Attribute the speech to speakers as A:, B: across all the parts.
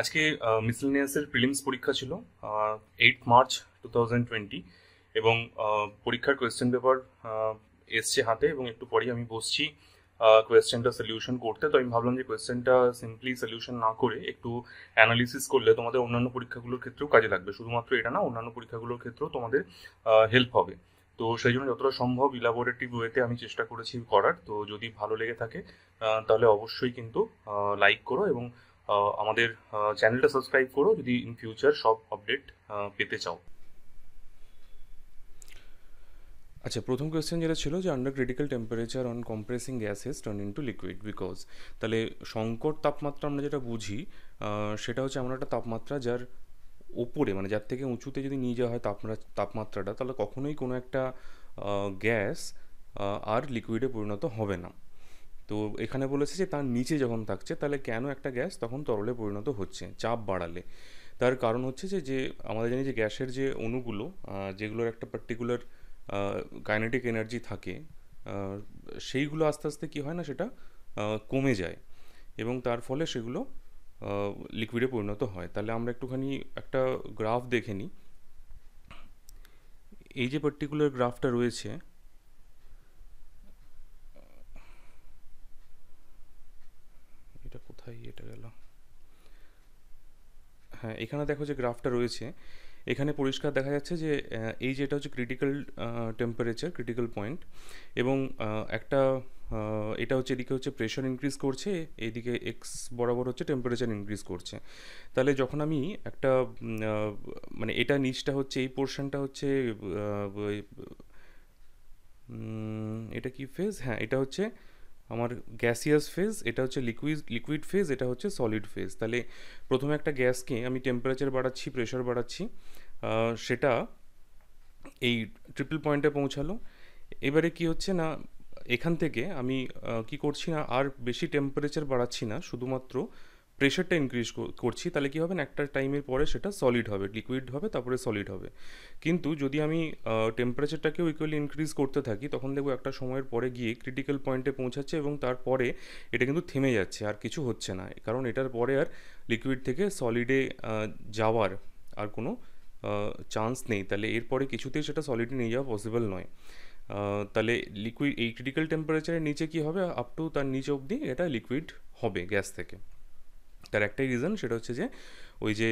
A: আজকে মিসেলিনিয়াসের প্রিলিমস পরীক্ষা ছিল eight March two thousand twenty এবং পরীক্ষার কোয়েশ্চেন পেপার এসছে হাতে এবং একটু পরেই আমি বসছি কোয়েশ্চেনটা সলিউশন করতে তো আমি ভাবলাম যে কোয়েশ্চেনটা সিম্পলি সলিউশন না করে একটু অ্যানালিসিস করলে তোমাদের অন্যান্য পরীক্ষাগুলোর ক্ষেত্রেও কাজে লাগবে শুধুমাত্র এটা না অন্যান্য পরীক্ষাগুলোর ক্ষেত্রেও তোমাদের হেল্প হবে তো সেই জন্য যতটা সম্ভব ইলাবোরেটিভ ওয়েতে আমি চেষ্টা করেছি করার তো যদি ভালো লেগে থাকে তাহলে অবশ্যই কিন্তু লাইক করো এবং আমাদের চ্যানেলটা সাবস্ক্রাইব করো যদি ইন ফিউচার সব আপডেট পেতে চাও আচ্ছা প্রথম কোয়েশ্চেন যেটা ছিল যে under critical temperature on compressing gases turn to liquid because তাহলে সংকট তাপমাত্রা আমরা যেটা বুঝি সেটা হচ্ছে এমন একটা তাপমাত্রা যার ওপরে মানে যার থেকে উঁচুতে যদি নিয়ে যাওয়া হয় তাপমাত্রা তাপমাত্রাটা তাহলে কখনোই কোনো একটা গ্যাস আর লিকুইডে পরিণত হবে না তো এখানে বলেছে যে তার নিচে যখন থাকছে তাহলে কেন একটা গ্যাস তখন তরলে পরিণত হচ্ছে চাপ বাড়ালে তার কারণ হচ্ছে যে যে আমাদের জানি যে গ্যাসের যে অণুগুলো যেগুলোর একটা পার্টিকুলার কাইনেটিক এনার্জি থাকে সেইগুলো আস্তে আস্তে কী হয় না সেটা কমে যায় এবং তার ফলে সেগুলো লিকুইডে পরিণত হয় তাহলে আমরা একটুখানি একটা গ্রাফ দেখে নিই এই যে পার্টিকুলার গ্রাফটা রয়েছে হ্যাঁ এখানে দেখো যে গ্রাফটা রয়েছে এখানে পরিষ্কার দেখা যাচ্ছে যে এই যেটা হচ্ছে ক্রিটিক্যাল টেম্পারেচার ক্রিটিক্যাল পয়েন্ট এবং একটা এটা হচ্ছে এদিকে হচ্ছে প্রেশার ইনক্রিজ করছে এদিকে এক্স বরাবর হচ্ছে টেম্পারেচার ইনক্রিজ করছে তাহলে যখন আমি একটা মানে এটা নিচটা হচ্ছে এই পোর্শনটা হচ্ছে এটা কি ফেজ হ্যাঁ এটা হচ্ছে আমার গ্যাসিয়াস ফেজ এটা হচ্ছে লিকুইড লিকুইড ফেজ এটা হচ্ছে সলিড ফেজ তাহলে প্রথমে একটা গ্যাসকে আমি টেম্পারেচার বাড়াচ্ছি প্রেশার বাড়াচ্ছি সেটা এই ট্রিপল পয়েন্টে পৌঁছালো এবারে কি হচ্ছে না এখান থেকে আমি কি করছি না আর বেশি টেম্পারেচার বাড়াচ্ছি না শুধুমাত্র প্রেশারটা ইনক্রিজ করছি তাহলে কী হবে না একটা টাইমের পরে সেটা সলিড হবে লিকুইড হবে তারপরে সলিড হবে কিন্তু যদি আমি টেম্পারেচারটাকেও ইকুয়ালি ইনক্রিজ করতে থাকি তখন দেখবো একটা সময়ের পরে গিয়ে ক্রিটিক্যাল পয়েন্টে পৌঁছাচ্ছে এবং তারপরে এটা কিন্তু থেমে যাচ্ছে আর কিছু হচ্ছে না কারণ এটার পরে আর লিকুইড থেকে সলিডে যাওয়ার আর কোনো চান্স নেই তাহলে এরপরে কিছুতেই সেটা সলিডে নিয়ে যাওয়া পসিবল নয় তাহলে লিকুইড এই ক্রিটিক্যাল টেম্পারেচারের নিচে কি হবে আপ টু তার নিচে অবধি এটা লিকুইড হবে গ্যাস থেকে তার একটাই রিজন সেটা হচ্ছে যে ওই যে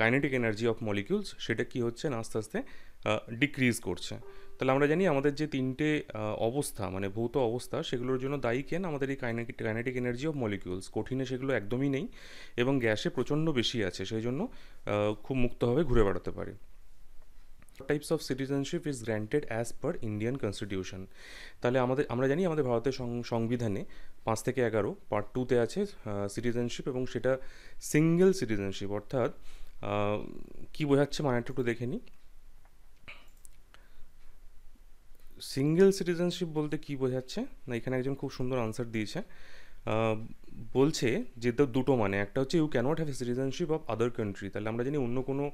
A: কাইনেটিক এনার্জি অফ মলিকিউলস সেটা কি হচ্ছে না আস্তে আস্তে ডিক্রিজ করছে তাহলে আমরা জানি আমাদের যে তিনটে অবস্থা মানে ভৌত অবস্থা সেগুলোর জন্য দায়ী কেন আমাদের এই kinetic kinetic energy of molecules কঠিনে সেগুলো একদমই নেই এবং গ্যাসে প্রচণ্ড বেশি আছে সেই জন্য খুব মুক্তভাবে ঘুরে বেড়াতে পারে types of citizenship is granted as per Indian constitution তাহলে আমাদের আমরা জানি আমাদের ভারতের সংবিধানে পাঁচ থেকে এগারো পার্ট টুতে আছে সিটিজেনশিপ এবং সেটা সিঙ্গেল সিটিজেনশিপ অর্থাৎ কি বোঝাচ্ছে মানে একটু দেখে নিই সিঙ্গেল সিটিজেনশিপ বলতে কি বোঝাচ্ছে না এখানে একজন খুব সুন্দর আনসার দিয়েছে বলছে যে দুটো মানে একটা হচ্ছে you can't have citizenship of other country তাহলে আমরা জানি অন্য কোনো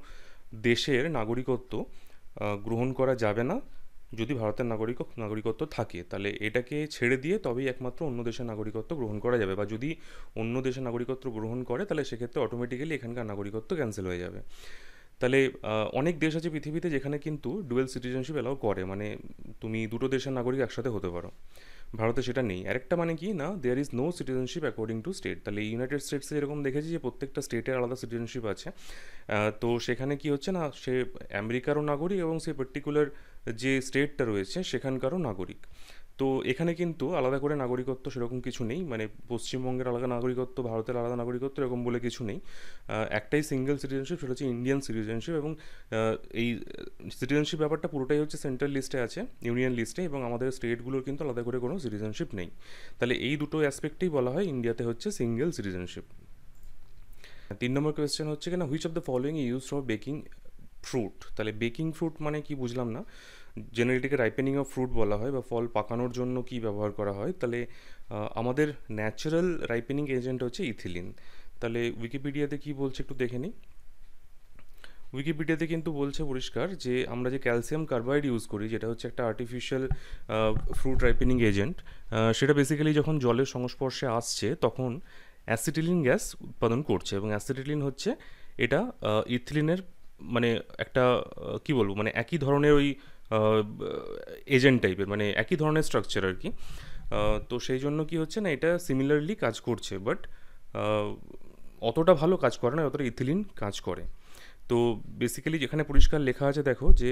A: দেশের নাগরিকত্ব গ্রহণ করা যাবে না যদি ভারতের নাগরিক নাগরিকত্ব থাকে তাহলে এটাকে ছেড়ে দিয়ে তবেই একমাত্র অন্য দেশের নাগরিকত্ব গ্রহণ করা যাবে বা যদি অন্য দেশের নাগরিকত্ব গ্রহণ করে তাহলে সেক্ষেত্রে অটোমেটিক্যালি এখানকার নাগরিকত্ব ক্যান্সেল হয়ে যাবে তাহলে অনেক দেশ আছে পৃথিবীতে যেখানে কিন্তু ডুয়েল সিটিজেনশিপ অ্যালাউ করে মানে তুমি দুটো দেশের নাগরিক একসাথে হতে পারো ভারতে সেটা নেই আরেকটা মানে কি না there is no citizenship according to state তাহলে ইউনাইটেড স্টেটসে এরকম দেখেছি যে প্রত্যেকটা স্টেটের আলাদা সিটিজেনশিপ আছে তো সেখানে কি হচ্ছে না সে আমেরিকারও নাগরিক এবং সে পার্টিকুলার যে স্টেটটা রয়েছে সেখানকারও নাগরিক তো এখানে কিন্তু আলাদা করে নাগরিকত্ব সেরকম কিছু নেই মানে পশ্চিমবঙ্গের আলাদা নাগরিকত্ব ভারতের আলাদা নাগরিকত্ব এরকম বলে কিছু নেই একটাই সিঙ্গেল সিটিজেনশিপ সেটা হচ্ছে ইন্ডিয়ান সিটিজেনশিপ এবং এই সিটিজেনশিপ ব্যাপারটা পুরোটাই হচ্ছে সেন্ট্রাল লিস্টে আছে ইউনিয়ন লিস্টে এবং আমাদের স্টেটগুলোর কিন্তু আলাদা করে কোনো সিটিজেনশিপ নেই তাহলে এই দুটো অ্যাসপেক্টেই বলা হয় ইন্ডিয়াতে হচ্ছে সিঙ্গেল সিটিজেনশিপ তিন নম্বর কোয়েশ্চেন হচ্ছে কিনা which of the following use for baking fruit তাহলে বেকিং ফ্রুট মানে কি বুঝলাম না জেনারেলি এটাকে রাইপেনিং অফ ফ্রুট বলা হয় বা ফল পাকানোর জন্য কি ব্যবহার করা হয় তাহলে আমাদের ন্যাচারাল রাইপেনিং এজেন্ট হচ্ছে ইথিলিন তাহলে উইকিপিডিয়াতে কি বলছে একটু দেখে নিই উইকিপিডিয়াতে কিন্তু বলছে পরিষ্কার যে আমরা যে ক্যালসিয়াম কার্বাইড ইউজ করি যেটা হচ্ছে একটা আর্টিফিশিয়াল ফ্রুট রাইপেনিং এজেন্ট সেটা বেসিক্যালি যখন জলের সংস্পর্শে আসছে তখন অ্যাসিটিলিন গ্যাস উৎপাদন করছে এবং অ্যাসিটিলিন হচ্ছে এটা ইথিলিনের মানে একটা কি বলবো মানে একই ধরনের ওই এজেন্ট টাইপের মানে একই ধরনের স্ট্রাকচার আর কি তো সেই জন্য কি হচ্ছে না এটা সিমিলারলি কাজ করছে বাট অতটা ভালো কাজ করে না অতটা ইথিলিন কাজ করে তো বেসিক্যালি যেখানে পরিষ্কার লেখা আছে দেখো যে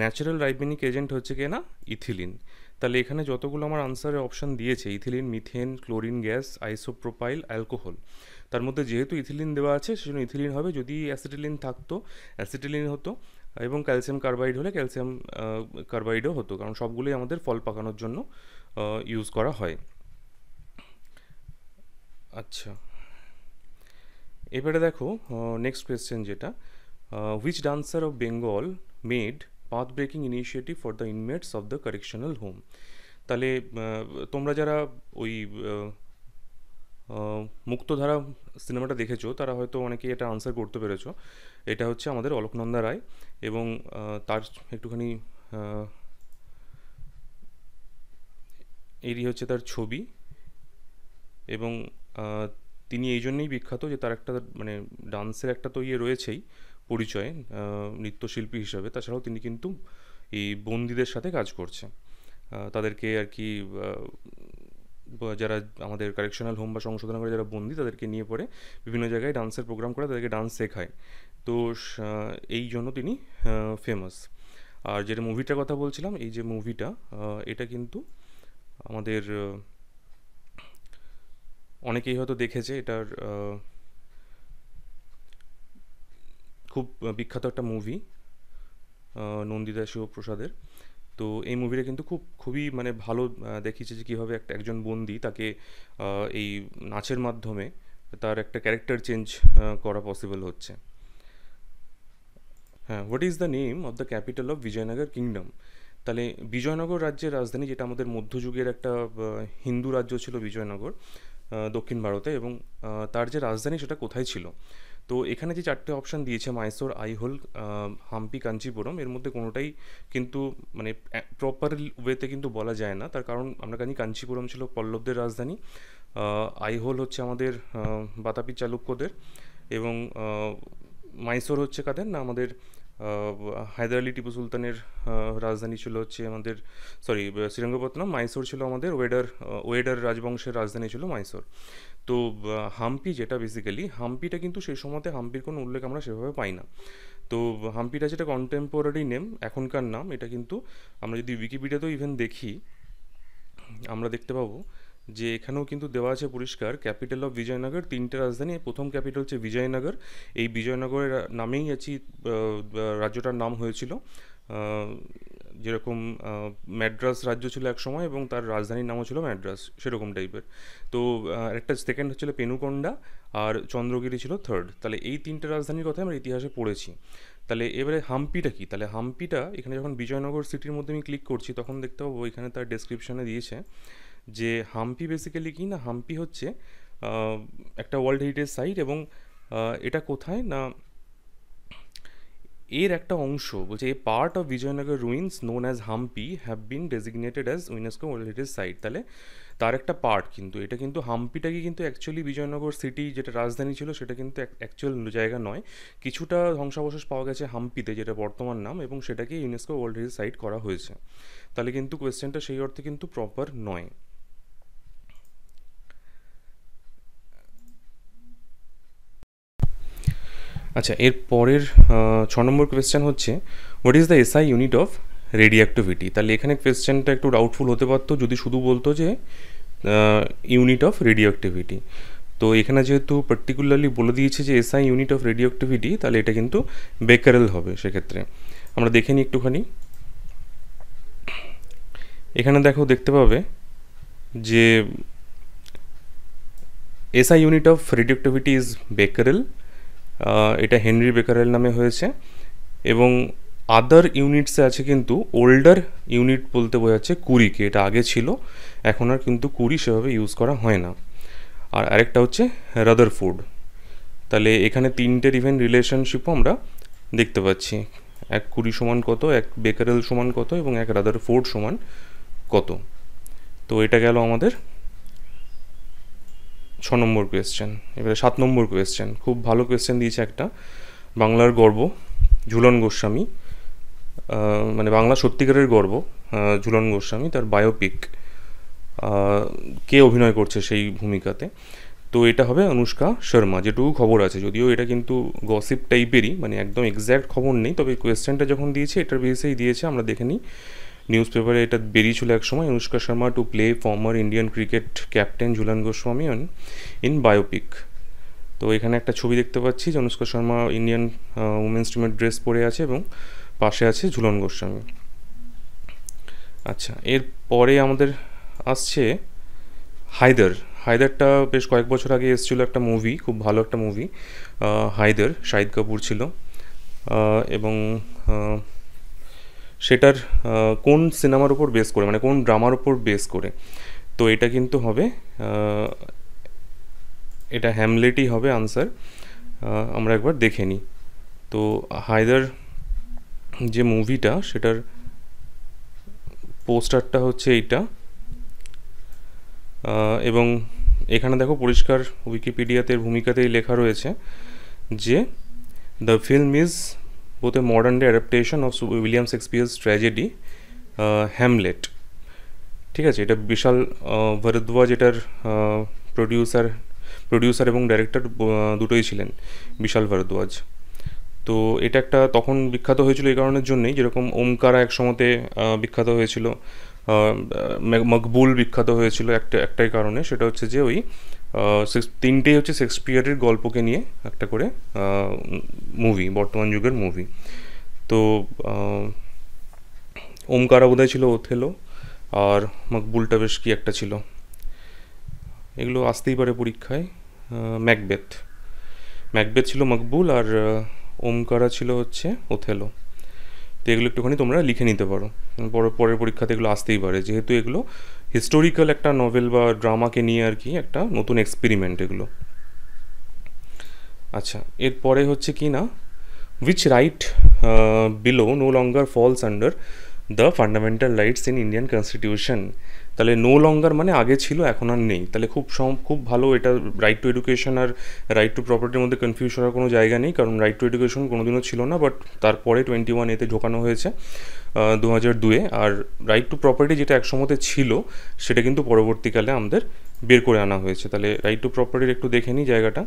A: ন্যাচারাল রাইবেনিক এজেন্ট হচ্ছে কি না ইথিলিন তাহলে এখানে যতগুলো আমার আনসারে অপশান দিয়েছে ethylene methane chlorine gas isopropyl alcohol তার মধ্যে যেহেতু ইথিলিন দেওয়া আছে সেজন্য ইথিলিন হবে যদি অ্যাসিটিলিন থাকতো অ্যাসিটিলিন হতো এবং ক্যালসিয়াম কার্বাইড হলে ক্যালসিয়াম কার্বাইডও হতো কারণ সবগুলোই আমাদের ফল পাকানোর জন্য ইউজ করা হয় আচ্ছা এবারে দেখো নেক্সট কোয়েশ্চেন যেটা which dancer of Bengal made path breaking initiative for the inmates of the correctional home তাহলে তোমরা যারা ওই মুক্তধারা সিনেমাটা দেখেছো তারা হয়তো অনেকেই এটা আনসার করতে পেরেছো এটা হচ্ছে আমাদের অলোকনন্দা রায় এবং তার একটুখানি এরই হচ্ছে তার ছবি এবং তিনি এই জন্যেই বিখ্যাত যে তার একটা মানে ডান্সের একটা তো ইয়ে রয়েছেই পরিচয় নৃত্যশিল্পী হিসাবে তাছাড়াও তিনি কিন্তু এই বন্দিদের সাথে কাজ করছে তাদেরকে আর কি যারা আমাদের কারেকশনাল হোম বা সংশোধন করে যারা বন্দী তাদেরকে নিয়ে পড়ে বিভিন্ন জায়গায় ডান্সের প্রোগ্রাম করে তাদেরকে ডান্স শেখায় তো এই জন্য তিনি ফেমাস আর যেটা মুভিটার কথা বলছিলাম এই যে মুভিটা এটা কিন্তু আমাদের অনেকেই হয়তো দেখেছে এটার খুব বিখ্যাত একটা মুভি নন্দিতা শিবপ্রসাদের তো এই মুভিটা কিন্তু খুব খুবই মানে ভালো দেখিয়েছে যে কীভাবে একটা একজন বন্দি তাকে এই নাচের মাধ্যমে তার একটা ক্যারেক্টার চেঞ্জ করা পসিবল হচ্ছে হ্যাঁ what is the name of the capital of Vijayanagar kingdom তাহলে বিজয়নগর রাজ্যের রাজধানী যেটা আমাদের মধ্যযুগের একটা হিন্দু রাজ্য ছিল বিজয়নগর দক্ষিণ ভারতে এবং তার যে রাজধানী সেটা কোথায় ছিল তো এখানে যে চারটে অপশান দিয়েছে মাইসোর আইহোল হাম্পি কাঞ্চিপুরম এর মধ্যে কোনোটাই কিন্তু মানে প্রপার ওয়েতে কিন্তু বলা যায় না তার কারণ আমরা জানি কাঞ্চিপুরম ছিল পল্লবদের রাজধানী আইহোল হচ্ছে আমাদের বাতাপি চালুক্যদের এবং মাইসোর হচ্ছে কাদের না আমাদের হায়দার আলী টিপু সুলতানের রাজধানী ছিল হচ্ছে আমাদের সরি শ্রীরঙ্গপত্তনম মাইসোর ছিল আমাদের ওয়েডার ওয়েডার রাজবংশের রাজধানী ছিল মাইসোর তো হাম্পি যেটা বেসিক্যালি হাম্পিটা কিন্তু সেই সময়তে হাম্পির কোনো উল্লেখ আমরা সেভাবে পাই না তো হাম্পিটা যেটা কন্টেম্পোরারি নেম এখনকার নাম এটা কিন্তু আমরা যদি উইকিপিডিয়াতেও ইভেন দেখি আমরা দেখতে পাবো যে এখানেও কিন্তু দেওয়া আছে পরিষ্কার ক্যাপিটাল অফ বিজয়নগর তিনটে রাজধানী প্রথম ক্যাপিটাল হচ্ছে বিজয়নগর এই বিজয়নগরের নামেই আছি রাজ্যটার নাম হয়েছিল যেরকম ম্যাড্রাস রাজ্য ছিল এক সময় এবং তার রাজধানীর নামও ছিল ম্যাড্রাস সেরকম টাইপের তো একটা সেকেন্ড হচ্ছিল পেনুকন্ডা আর চন্দ্রগিরি ছিল থার্ড তাহলে এই তিনটে রাজধানীর কথা আমরা ইতিহাসে পড়েছি তাহলে এবারে হাম্পিটা কি তাহলে হাম্পিটা এখানে যখন বিজয়নগর সিটির মধ্যে আমি ক্লিক করছি তখন দেখতে পাবো এখানে তার ডেসক্রিপশানে দিয়েছে যে হাম্পি বেসিক্যালি কি না হাম্পি হচ্ছে একটা ওয়ার্ল্ড হেরিটেজ সাইট এবং এটা কোথায় না এর একটা অংশ বলছে a part of Vijayanagar ruins known as Hampi have been designated as UNESCO world heritage site তাহলে তার একটা পার্ট কিন্তু এটা কিন্তু হাম্পিটাকে কিন্তু অ্যাকচুয়ালি বিজয়নগর সিটি যেটা রাজধানী ছিল সেটা কিন্তু অ্যাকচুয়াল জায়গা নয় কিছুটা ধ্বংসাবশেষ পাওয়া গেছে হাম্পিতে যেটা বর্তমান নাম এবং সেটাকে ইউনেস্কো ওয়ার্ল্ড হেরিটেজ সাইট করা হয়েছে তাহলে কিন্তু কোয়েশ্চেনটা সেই অর্থে কিন্তু প্রপার নয় আচ্ছা এর পরের ছ নম্বর কোয়েশ্চেন হচ্ছে what is the SI unit of radioactivity তাহলে এখানে কোয়েশ্চেনটা একটু ডাউটফুল হতে পারতো যদি শুধু বলতো যে ইউনিট অফ রেডিয়াক্টিভিটি তো এখানে যেহেতু পার্টিকুলারলি বলে দিয়েছে যে এসআই ইউনিট অফ রেডিওঅ্যাক্টিভিটি তাহলে এটা কিন্তু বেকারেল হবে সেক্ষেত্রে আমরা দেখে নিই একটুখানি এখানে দেখো দেখতে পাবে যে SI unit of radioactivity is becquerel এটা হেনরি বেকারেল নামে হয়েছে এবং আদার ইউনিটসে আছে কিন্তু ওল্ডার ইউনিট বলতে বোঝাচ্ছে কুড়িকে এটা আগে ছিল এখন আর কিন্তু কুড়ি সেভাবে ইউজ করা হয় না আর আরেকটা হচ্ছে রাদার ফুড তাহলে এখানে তিনটের ইভেন্ট রিলেশনশিপও আমরা দেখতে পাচ্ছি এক কুড়ি সমান কত এক বেকারেল সমান কত এবং এক রাদার ফোর্ড সমান কত তো এটা গেল আমাদের ছ নম্বর কোয়েশ্চেন এবারে সাত নম্বর কোয়েশ্চেন খুব ভালো কোয়েশ্চেন দিয়েছে একটা বাংলার গর্ব ঝুলন গোস্বামী মানে বাংলা সত্যিকারের গর্ব ঝুলন গোস্বামী তার বায়োপিক কে অভিনয় করছে সেই ভূমিকাতে তো এটা হবে অনুষ্কা শর্মা যেটুকু খবর আছে যদিও এটা কিন্তু গসিপ টাইপেরই মানে একদম এক্স্যাক্ট খবর নেই তবে কোয়েশ্চেনটা যখন দিয়েছে এটার বেসেই দিয়েছে আমরা দেখে নিই নিউজ পেপারে এটা বেরিয়েছিল এক সময় Anushka Sharma to play former Indian cricket captain Jhulan Goswami on in biopic তো এখানে একটা ছবি দেখতে পাচ্ছি যে অনুষ্কা শর্মা ইন্ডিয়ান উমেন্স টিমের ড্রেস পরে আছে এবং পাশে আছে ঝুলন গোস্বামী আচ্ছা এরপরে আমাদের আসছে হায়দার হায়দারটা বেশ কয়েক বছর আগে এসেছিলো একটা মুভি খুব ভালো একটা মুভি হায়দার শাহিদ কাপুর ছিল এবং সেটার কোন সিনেমার উপর বেস করে মানে কোন ড্রামার উপর বেস করে তো এটা কিন্তু হবে এটা হ্যামলেটই হবে আনসার আমরা একবার দেখে নিই তো হায়দার যে মুভিটা সেটার পোস্টারটা হচ্ছে এইটা এবং এখানে দেখো পরিষ্কার উইকিপিডিয়াতে ভূমিকাতেই লেখা রয়েছে যে the film is both a modern day adaptation of William Shakespeare's tragedy Hamlet ঠিক আছে এটা বিশাল ভরদ্বাজ এটার প্রডিউসার প্রডিউসার এবং ডাইরেক্টর দুটোই ছিলেন বিশাল ভরদ্বাজ তো এটা একটা তখন বিখ্যাত হয়েছিল এই কারণের জন্যই যেরকম ওমকারা এক সময়তে বিখ্যাত হয়েছিল মকবুল বিখ্যাত হয়েছিল একটা একটাই কারণে সেটা হচ্ছে যে ওই তিনটেই হচ্ছে শেক্সপিয়ারের গল্পকে নিয়ে একটা করে মুভি বর্তমান যুগের মুভি তো ওমকারা বোধহয় ছিল ওথেলো আর মকবুলটা বেশ কি একটা ছিল এগুলো আসতেই পারে পরীক্ষায় ম্যাকবেথ ম্যাকবেথ ছিল মকবুল আর ওমকারা ছিল হচ্ছে ওথেলো তো এগুলো একটুখানি তোমরা লিখে নিতে পারো পরের পরীক্ষাতে এগুলো আসতেই পারে যেহেতু এগুলো হিস্টোরিক্যাল একটা নভেল বা ড্রামাকে নিয়ে আর কি একটা নতুন এক্সপেরিমেন্ট এগুলো আচ্ছা এরপরে হচ্ছে কি না which right below no longer falls under the fundamental rights in Indian constitution তাহলে নো লঙ্গার মানে আগে ছিল এখন আর নেই তাহলে খুব খুব ভালো এটা রাইট টু এডুকেশন আর রাইট টু প্রপার্টির মধ্যে কনফিউশন হওয়ার কোনো জায়গা নেই কারণ রাইট টু এডুকেশন কোনোদিনও ছিল না বাট তারপরে টোয়েন্টি ওয়ান এতে ঢোকানো হয়েছে দু হাজার দুয়ে আর রাইট টু প্রপার্টি যেটা একসময়তে ছিল সেটা কিন্তু পরবর্তীকালে আমাদের বের করে আনা হয়েছে তাহলে রাইট টু প্রপার্টির একটু দেখে নিই জায়গাটা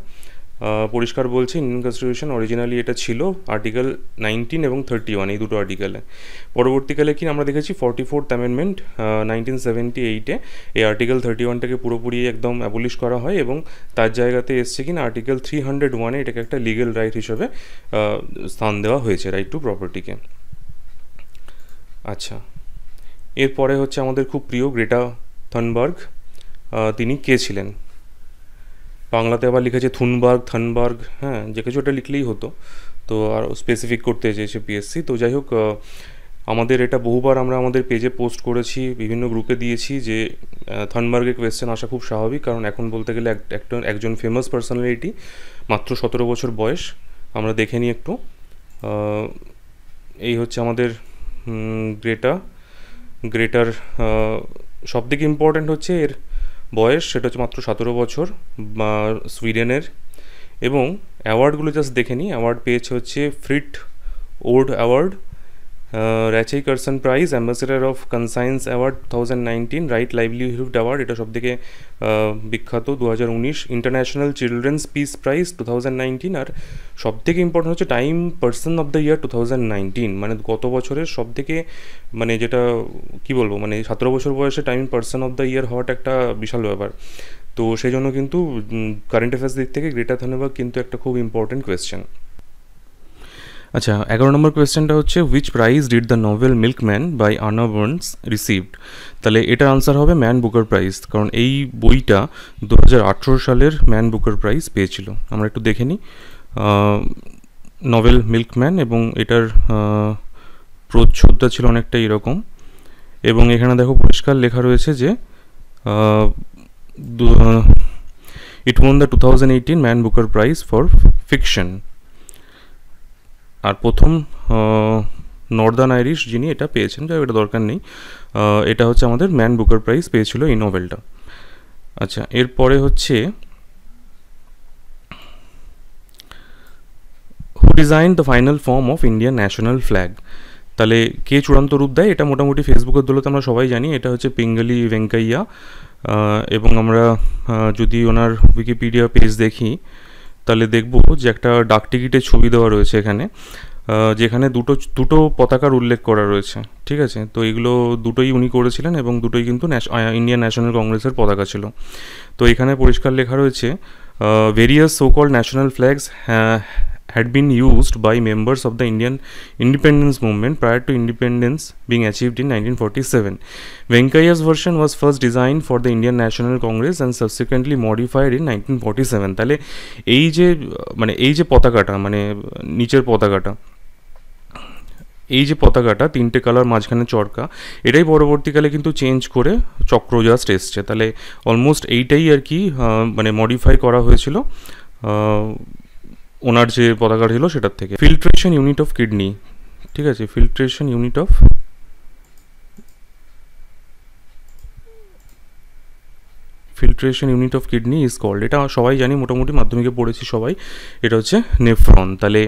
A: পরিষ্কার বলছে ইন্ডিয়ান কনস্টিটিউশন অরিজিনালি এটা ছিল আর্টিকেল নাইনটিন এবং থার্টি ওয়ান এই দুটো আর্টিকেলে পরবর্তীকালে কি আমরা দেখেছি forty fourth amendment nineteen seventy এইটে এই আর্টিকেল থার্টি ওয়ানটাকে পুরোপুরি একদম অ্যাবলিশ করা হয় এবং তার জায়গাতে এসছে কিনা আর্টিকেল থ্রি হান্ড্রেড ওয়ানে এটাকে একটা লিগেল রাইট হিসেবে স্থান দেওয়া হয়েছে রাইট টু প্রপার্টিকে আচ্ছা এরপরে হচ্ছে আমাদের খুব প্রিয় গ্রেটা থনবার্গ তিনি কে ছিলেন বাংলাতে আবার লিখেছে থুনবার্গ থানবার্গ হ্যাঁ যে কিছু ওটা লিখলেই হতো তো আর স্পেসিফিক করতে চেয়েছে পিএসসি তো যাই হোক আমাদের এটা বহুবার আমরা আমাদের পেজে পোস্ট করেছি বিভিন্ন গ্রুপে দিয়েছি যে থানবার্গের কোয়েশ্চেন আসা খুব স্বাভাবিক কারণ এখন বলতে গেলে একটা একজন ফেমাস পার্সোনালিটি মাত্র সতেরো বছর বয়স আমরা দেখে নিই একটু এই হচ্ছে আমাদের গ্রেটা গ্রেটার সব থেকে ইম্পর্ট্যান্ট হচ্ছে এর বয়স সেটা হচ্ছে মাত্র সতেরো বছর সুইডেনের এবং অ্যাওয়ার্ডগুলো জাস্ট দেখে নিই অ্যাওয়ার্ড পেয়েছে হচ্ছে Fritt Ord award uh, Rachai ambassador of Ambassador award Conscience thousand nineteen right livelihood award এটা সবথেকে uh, বিখ্যাত দু হাজার উনিশ international children's peace prize two thousand nineteen আর সব থেকে ইম্পর্টেন্ট হচ্ছে time person of the year two thousand nineteen মানে গত বছরের সব থেকে মানে যেটা কি বলবো মানে সতেরো বছর বয়সে time person of the year হওয়াটা একটা বিশাল ব্যাপার তো সেই জন্য কিন্তু কারেন্ট অ্যাফেয়ার্স দিক থেকে গ্রেটার থানবাগ কিন্তু একটা খুব ইম্পর্টেন্ট কোয়েশ্চেন আচ্ছা এগারো নম্বর কোয়েশ্চেনটা হচ্ছে which prize did the novel Milkman by Anna received তাহলে এটার আনসার হবে ম্যান বুকার প্রাইজ কারণ এই বইটা দু সালের ম্যান বুকার প্রাইজ পেয়েছিল আমরা একটু দেখে নিই নভেল মিল্কম্যান এবং এটার প্রচ্ছদটা ছিল অনেকটা এরকম এবং এখানে দেখো পরিষ্কার লেখা রয়েছে যে it won the two thousand eighteen Man Booker Prize for fiction আর প্রথম নর্দার্ন আইরিশ যিনি এটা পেয়েছেন যাই এটা দরকার নেই এটা হচ্ছে আমাদের ম্যান বুকার প্রাইজ পেয়েছিল এই নোভেলটা আচ্ছা এরপরে হচ্ছে who design the final form of Indian national flag তাহলে কে চূড়ান্ত রূপ দেয় এটা মোটামুটি ফেসবুকের দলতে আমরা সবাই জানি এটা হচ্ছে পিঙ্গলি ভেঙ্কাইয়া এবং আমরা যদি ওনার উইকিপিডিয়া পেজ দেখি তাহলে দেখব যে একটা ডাক টিকিটের ছবি দেওয়া রয়েছে এখানে যেখানে দুটো দুটো পতাকার উল্লেখ করা রয়েছে ঠিক আছে তো এগুলো দুটোই উনি করেছিলেন এবং দুটোই কিন্তু ইন্ডিয়ান ন্যাশনাল কংগ্রেসের পতাকা ছিল তো এখানে পরিষ্কার লেখা রয়েছে various so call national flags had been used by members of the Indian independence movement prior to independence being achieved in 1947. Venkaiah's version was first designed for the Indian National Congress and subsequently modified in 1947. এই যে পতাকাটা এই যে পতাকাটা তিনটে colour মাঝখানে চরকা এটাই পরবর্তীকালে কিন্তু চেঞ্জ করে চক্র জাস্ট এসছে তাহলে অলমোস্ট এইটাই আর কি মানে মডিফাই করা হয়েছিল ওনার যে পতাকা ছিল সেটার থেকে ফিল্ট্রেশন ইউনিট অফ কিডনি ঠিক আছে filtration unit of filtration unit of kidney is called এটা সবাই জানি মোটামুটি মাধ্যমিকে পড়েছি সবাই এটা হচ্ছে নেফ্রন তাহলে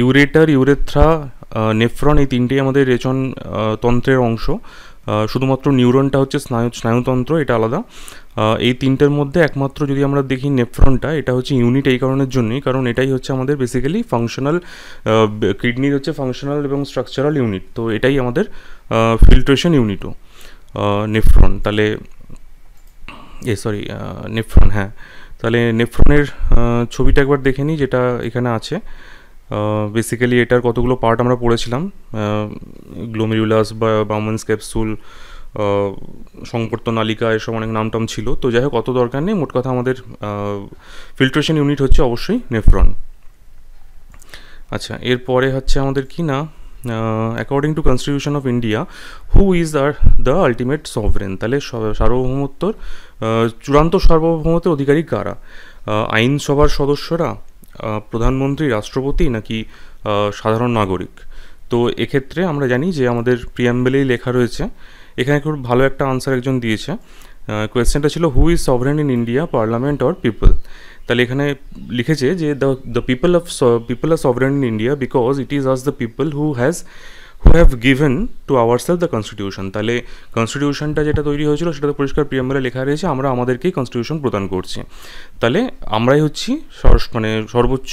A: ইউরেটার ইউরেথ্রা নেফ্রন এই তিনটেই আমাদের রেচন তন্ত্রের অংশ শুধুমাত্র নিউরনটা হচ্ছে স্নায়ু স্নায়ুতন্ত্র এটা আলাদা এই তিনটের মধ্যে একমাত্র যদি আমরা দেখি নেফ্রনটা এটা হচ্ছে ইউনিট এই কারণের জন্যই কারণ এটাই হচ্ছে আমাদের বেসিক্যালি ফাংশনাল কিডনির হচ্ছে ফাংশনাল এবং স্ট্রাকচারাল ইউনিট তো এটাই আমাদের ফিল্ট্রেশন ইউনিটও নেফ্রন তাহলে এ সরি নেফ্রন হ্যাঁ তাহলে নেফ্রনের ছবিটা একবার দেখে নিই যেটা এখানে আছে বেসিক্যালি এটার কতগুলো পার্ট আমরা পড়েছিলাম গ্লোমেরুলাস বা বামন ক্যাপসুল সংবর্তনালিকা এসব অনেক নামটাম ছিল তো যাই হোক অত দরকার নেই মোট কথা আমাদের ফিল্ট্রেশন ইউনিট হচ্ছে অবশ্যই নেফ্রন আচ্ছা এরপরে হচ্ছে আমাদের কি না according to constitution of India who is are the ultimate sovereign তাহলে সার্বভৌমত্বর চূড়ান্ত সার্বভৌমত্বের অধিকারী কারা আইনসভার সদস্যরা প্রধানমন্ত্রী রাষ্ট্রপতি নাকি সাধারণ নাগরিক তো এক্ষেত্রে আমরা জানি যে আমাদের প্রিয়াম্বেলেই লেখা রয়েছে এখানে খুব ভালো একটা আনসার একজন দিয়েছে কোয়েশ্চেনটা ছিল who is sovereign in India parliament or people তাহলে এখানে লিখেছে যে the the people of people are sovereign in India because it is us the people who has who have given to our self the constitution তাহলে কনস্টিটিউশনটা যেটা তৈরি হয়েছিল সেটা তো পরিষ্কার প্রিয়াম্বলে লেখা রয়েছে আমরা আমাদেরকেই কনস্টিটিউশন প্রদান করছি তাহলে আমরাই হচ্ছি মানে সর্বোচ্চ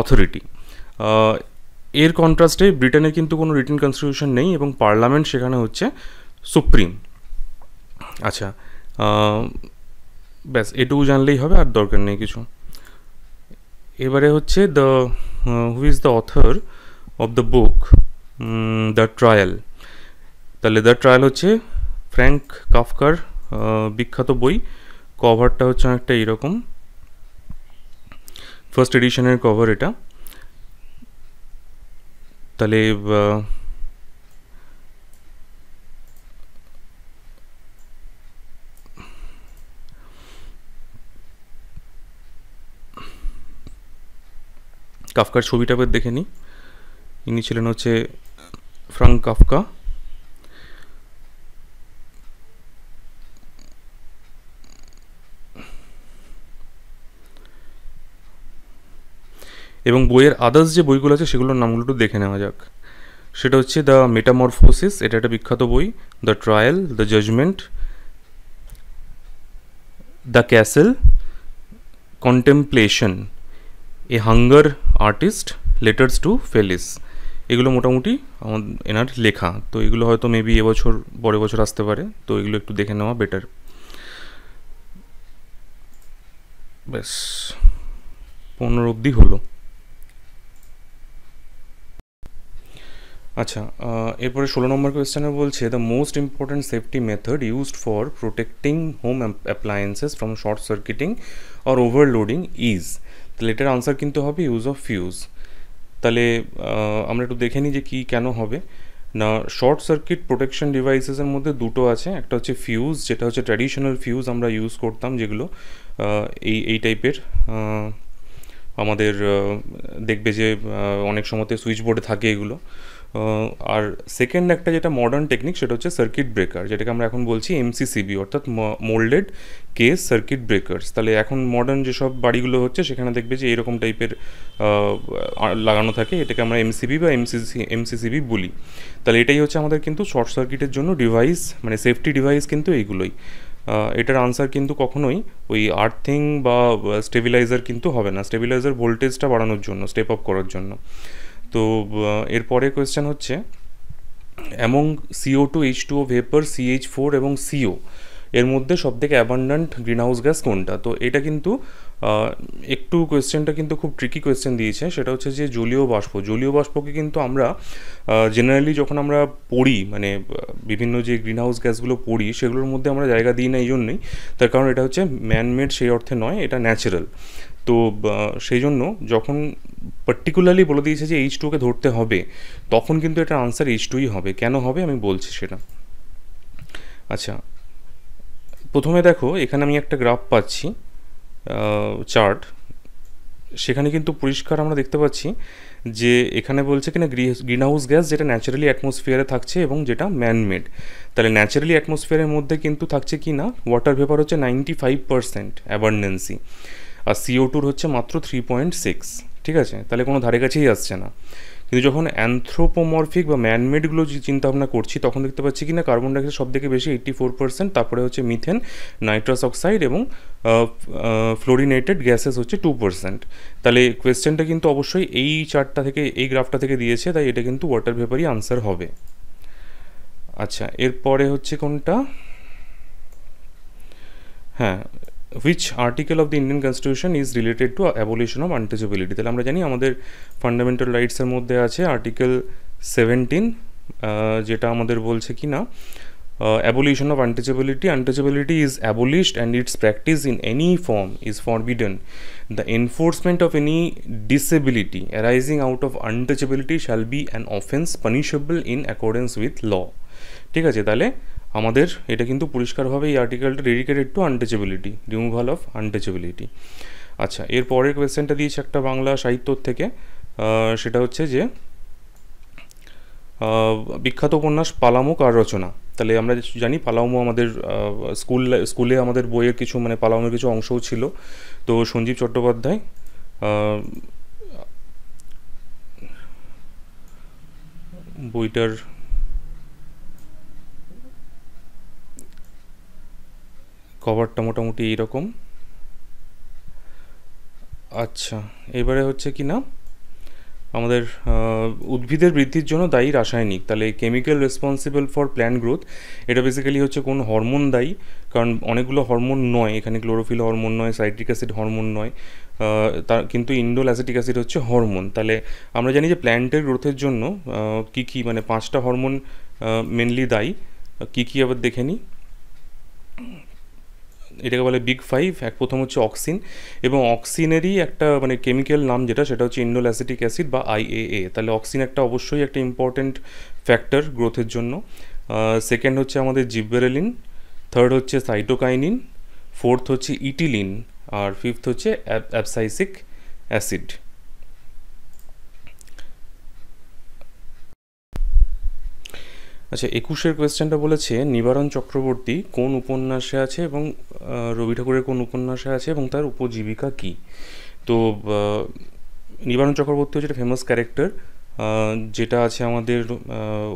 A: অথরিটি এর কন্ট্রাস্টে ব্রিটেনের কিন্তু কোনো রিটেন কনস্টিটিউশন নেই এবং পার্লামেন্ট সেখানে হচ্ছে সুপ্রিম আচ্ছা ব্যাস এটুকু জানলেই হবে আর দরকার নেই কিছু এবারে হচ্ছে the who is the author of the book the trial তাহলে দ্য ট্রায়াল হচ্ছে ফ্র্যাঙ্ক কাফকার বিখ্যাত বই কভারটা হচ্ছে অনেকটা এরকম ফার্স্ট এডিশনের কভার এটা তাহলে কাফকার ছবিটা দেখে নিই ইনি ছিলেন হচ্ছে ফ্রাঙ্ক কাফকা এবং বইয়ের আদার্স যে বইগুলো আছে সেগুলোর নামগুলো একটু দেখে নেওয়া যাক সেটা হচ্ছে দ্য মেটামরফোসিস এটা একটা বিখ্যাত বই the trial the judgment the castle contemplation a hunger artist letters to Felice এগুলো মোটামুটি আমার এনার লেখা তো এগুলো হয়তো মেবি এবছর পরে বছর আসতে পারে তো এগুলো একটু দেখে নেওয়া বেটার ব্যাস পনেরো অবধি হলো আচ্ছা এরপরে ষোলো নম্বর কোয়েশ্চেনে বলছে the most important safety method used for protecting home appliances from short circuiting or overloading is letter answer কিন্তু হবে ইউজ অফ ফিউজ তাহলে আমরা একটু দেখে নিই যে কী কেন হবে না শর্ট সার্কিট প্রোটেকশন ডিভাইসেসের মধ্যে দুটো আছে একটা হচ্ছে ফিউজ যেটা হচ্ছে ট্র্যাডিশনাল ফিউজ আমরা ইউজ করতাম যেগুলো এই এই টাইপের আমাদের দেখবে যে অনেক সময়তে সুইচ বোর্ডে থাকে এগুলো আর সেকেন্ড একটা যেটা মডার্ন টেকনিক সেটা হচ্ছে সার্কিট ব্রেকার যেটাকে আমরা এখন বলছি এমসিসিবি অর্থাৎ মোল্ডেড কেস সার্কিট ব্রেকার্স তাহলে এখন মডার্ন যেসব বাড়িগুলো হচ্ছে সেখানে দেখবে যে এরকম টাইপের লাগানো থাকে এটাকে আমরা এমসিবি বা এমসিসি এমসিসিবি বলি তাহলে এটাই হচ্ছে আমাদের কিন্তু শর্ট সার্কিটের জন্য ডিভাইস মানে সেফটি ডিভাইস কিন্তু এইগুলোই এটার আনসার কিন্তু কখনোই ওই আর্থিং বা স্টেবিলাইজার কিন্তু হবে না স্টেবিলাইজার ভোল্টেজটা বাড়ানোর জন্য স্টেপ আপ করার জন্য তো এরপরে কোয়েশ্চেন হচ্ছে among CO two H two O vapour CH four এবং সিও এর মধ্যে সব থেকে অ্যাবান্ডান্ট গ্রিনহাউস গ্যাস কোনটা তো এটা কিন্তু একটু কোয়েশ্চেনটা কিন্তু খুব ট্রিকি কোয়েশ্চেন দিয়েছে সেটা হচ্ছে যে জলীয় বাষ্প জলীয় বাষ্পকে কিন্তু আমরা জেনারেলি যখন আমরা পড়ি মানে বিভিন্ন যে গ্রিনহাউস গ্যাসগুলো পড়ি সেগুলোর মধ্যে আমরা জায়গা দিই না এই জন্যই তার কারণ এটা হচ্ছে ম্যানমেড সেই অর্থে নয় এটা ন্যাচারাল তো সেই জন্য যখন পার্টিকুলারলি বলে দিয়েছে যে এইচ টুকে ধরতে হবে তখন কিন্তু এটার আনসার এইচ টুই হবে কেন হবে আমি বলছি সেটা আচ্ছা প্রথমে দেখো এখানে আমি একটা গ্রাফ পাচ্ছি চার্ট সেখানে কিন্তু পরিষ্কার আমরা দেখতে পাচ্ছি যে এখানে বলছে কিনা গ্রিন হাউস গ্যাস যেটা ন্যাচারালি অ্যাটমসফিয়ারে থাকছে এবং যেটা ম্যানমেড তাহলে ন্যাচারালি অ্যাটমসফিয়ারের মধ্যে কিন্তু থাকছে কি না ওয়াটার ভেপার হচ্ছে নাইনটি ফাইভ পারসেন্ট অ্যাবান্ডেন্সি আর সিও টুর হচ্ছে মাত্র থ্রি পয়েন্ট সিক্স ঠিক আছে তাহলে কোনো ধারে কাছেই আসছে না কিন্তু যখন অ্যান্থ্রোপোমরফিক বা ম্যানমেডগুলো চিন্তা ভাবনা করছি তখন দেখতে পাচ্ছি কি না কার্বন ডাইঅক্সাইড সব থেকে বেশি এইট্টি ফোর পার্সেন্ট তারপরে হচ্ছে মিথেন নাইট্রাস অক্সাইড এবং ফ্লোরিনেটেড গ্যাসেস হচ্ছে টু পার্সেন্ট তাহলে কোয়েশ্চেনটা কিন্তু অবশ্যই এই চারটা থেকে এই গ্রাফটা থেকে দিয়েছে তাই এটা কিন্তু ওয়াটার ভেপারই আনসার হবে আচ্ছা এরপরে হচ্ছে কোনটা হ্যাঁ which article of the Indian constitution is related to abolition of untouchability তাহলে আমরা জানি আমাদের ফান্ডামেন্টাল রাইটসের মধ্যে আছে আর্টিকেল সেভেন্টিন যেটা আমাদের বলছে কি না abolition of untouchability untouchability is abolished and its practice in any form is forbidden the enforcement of any disability arising out of untouchability shall be an offence punishable in accordance with law ঠিক আছে তাহলে আমাদের এটা কিন্তু পরিষ্কারভাবে এই আর্টিকেলটা dedicated to untouchability removal of untouchability আচ্ছা এর পরের কোয়েশ্চেনটা দিয়েছে একটা বাংলা সাহিত্যর থেকে সেটা হচ্ছে যে বিখ্যাত উপন্যাস পালামু কার রচনা তাহলে আমরা জানি পালামু আমাদের স্কুল স্কুলে আমাদের বইয়ের কিছু মানে পালামুর কিছু অংশও ছিল তো সঞ্জীব চট্টোপাধ্যায় বইটার কভারটা মোটামুটি এইরকম আচ্ছা এবারে হচ্ছে কি না আমাদের উদ্ভিদের বৃদ্ধির জন্য দায়ী রাসায়নিক তাহলে chemical responsible for plant growth এটা বেসিক্যালি হচ্ছে কোন হরমোন দায়ী কারণ অনেকগুলো হরমোন নয় এখানে ক্লোরোফিল হরমোন নয় সাইট্রিক অ্যাসিড হরমোন নয় তার কিন্তু ইন্ডোল অ্যাসিটিক অ্যাসিড হচ্ছে হরমোন তাহলে আমরা জানি যে প্ল্যান্টের গ্রোথের জন্য কী কী মানে পাঁচটা হরমোন মেনলি দায়ী কী কী আবার দেখে নিই এটাকে বলে বিগ ফাইভ এক প্রথম হচ্ছে অক্সিন এবং অক্সিনেরই একটা মানে কেমিক্যাল নাম যেটা সেটা হচ্ছে ইন্ডোল অ্যাসিটিক অ্যাসিড বা আইএএ তাহলে অক্সিন একটা অবশ্যই একটা ইম্পর্টেন্ট ফ্যাক্টর গ্রোথের জন্য সেকেন্ড হচ্ছে আমাদের জিববেরেলিন থার্ড হচ্ছে সাইটোকাইনিন ফোর্থ হচ্ছে ইটিলিন আর ফিফথ হচ্ছে অ্যাপসাইসিক অ্যাসিড আচ্ছা একুশের কোয়েশ্চেনটা বলেছে নিবারণ চক্রবর্তী কোন উপন্যাসে আছে এবং রবি ঠাকুরের কোন উপন্যাসে আছে এবং তার উপজীবিকা কি তো নিবারণ চক্রবর্তী হচ্ছে একটা ফেমাস ক্যারেক্টার যেটা আছে আমাদের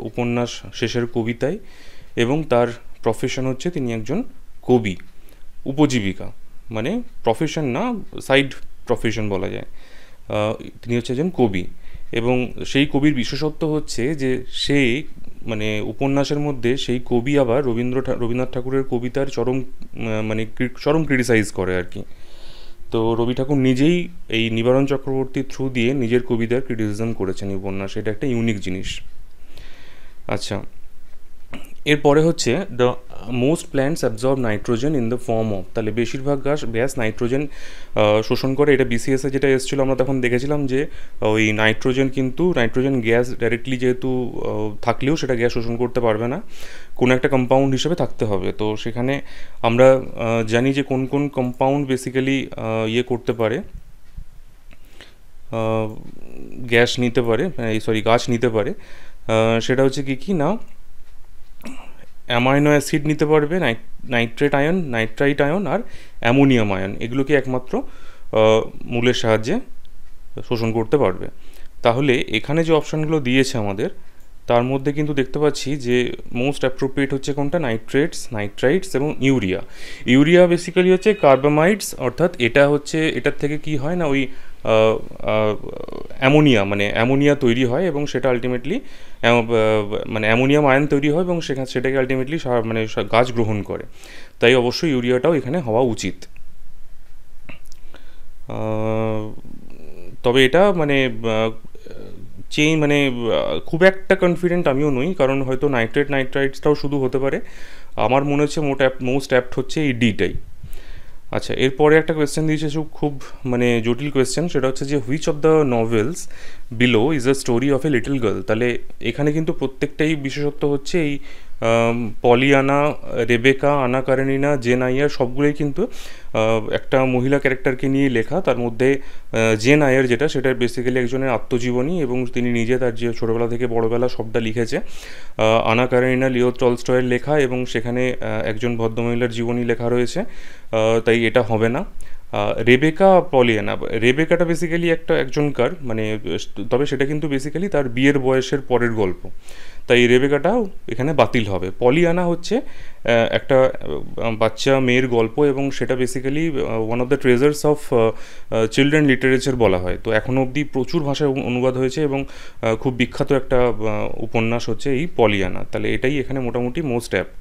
A: উপন্যাস শেষের কবিতায় এবং তার প্রফেশন হচ্ছে তিনি একজন কবি উপজীবিকা মানে প্রফেশন না সাইড প্রফেশন বলা যায় তিনি হচ্ছে একজন কবি এবং সেই কবির বিশেষত্ব হচ্ছে যে সে মানে উপন্যাসের মধ্যে সেই কবি আবার রবীন্দ্র রবীন্দ্রনাথ ঠাকুরের কবিতার চরম মানে চরম ক্রিটিসাইজ করে আর কি তো রবি ঠাকুর নিজেই এই নিবারণ চক্রবর্তীর থ্রু দিয়ে নিজের কবিতার ক্রিটিসিজম করেছেন এই এটা একটা ইউনিক জিনিস আচ্ছা এরপরে হচ্ছে the most plants absorb nitrogen in the form of তাহলে বেশিরভাগ গাছ গ্যাস নাইট্রোজেন শোষণ করে এটা বিসিএসে যেটা এসেছিলো আমরা তখন দেখেছিলাম যে ওই নাইট্রোজেন কিন্তু নাইট্রোজেন গ্যাস ডাইরেক্টলি যেহেতু থাকলেও সেটা গ্যাস শোষণ করতে পারবে না কোনো একটা কম্পাউন্ড হিসেবে থাকতে হবে তো সেখানে আমরা জানি যে কোন কোন কম্পাউন্ড বেসিক্যালি ইয়ে করতে পারে গ্যাস নিতে পারে সরি গাছ নিতে পারে সেটা হচ্ছে কি কি না অ্যামাইনো অ্যাসিড নিতে পারবে নাইট্রেট আয়ন নাইট্রাইট আয়ন আর অ্যামোনিয়াম আয়ন এগুলোকে একমাত্র মূলের সাহায্যে শোষণ করতে পারবে তাহলে এখানে যে অপশানগুলো দিয়েছে আমাদের তার মধ্যে কিন্তু দেখতে পাচ্ছি যে মোস্ট অ্যাপ্রোপ্রিয়েট হচ্ছে কোনটা নাইট্রেটস নাইট্রাইটস এবং ইউরিয়া ইউরিয়া বেসিক্যালি হচ্ছে কার্বামাইটস অর্থাৎ এটা হচ্ছে এটার থেকে কি হয় না ওই অ্যামোনিয়া মানে অ্যামোনিয়া তৈরি হয় এবং সেটা আলটিমেটলি মানে অ্যামোনিয়াম আয়ন তৈরি হয় এবং সেখান সেটাকে আলটিমেটলি মানে গাছ গ্রহণ করে তাই অবশ্যই ইউরিয়াটাও এখানে হওয়া উচিত তবে এটা মানে চেই মানে খুব একটা কনফিডেন্ট আমিও নই কারণ হয়তো নাইট্রেট নাইট্রাইটসটাও শুধু হতে পারে আমার মনে হচ্ছে মোট অ্যাপ মোস্ট অ্যাপ্ট হচ্ছে এই ডিটাই আচ্ছা এরপরে একটা क्वेश्चन दीजिएச்சு খুব মানে জটিল क्वेश्चन সেটা হচ্ছে যে which of the novels below is a story of a little girl তলে এখানে কিন্তু প্রত্যেকটাই বৈশিষ্ট্য হচ্ছে এই Pollyanna Rebecca Anna Karenina Eyre সবগুলোই কিন্তু একটা মহিলা ক্যারেক্টারকে নিয়ে লেখা তার মধ্যে জেন আয়ার যেটা সেটা বেসিক্যালি একজনের আত্মজীবনী এবং তিনি নিজে তার যে ছোটোবেলা থেকে বড়োবেলা সবটা লিখেছে আনা কারেনিনা লিও টলস্টয়ের লেখা এবং সেখানে একজন ভদ্রমহিলার জীবনী লেখা রয়েছে তাই এটা হবে না রেবেকা পলিয়ানা রেবেকাটা বেসিক্যালি একটা একজনকার মানে তবে সেটা কিন্তু বেসিক্যালি তার বিয়ের বয়সের পরের গল্প তাই এই রেবেকাটাও এখানে বাতিল হবে পলিয়ানা হচ্ছে একটা বাচ্চা মেয়ের গল্প এবং সেটা basically one of the treasures of children literature বলা হয় তো এখনও অবধি প্রচুর ভাষায় অনুবাদ হয়েছে এবং খুব বিখ্যাত একটা উপন্যাস হচ্ছে এই পলিয়ানা তাহলে এটাই এখানে মোটামুটি মোস্ট অ্যাপ্ট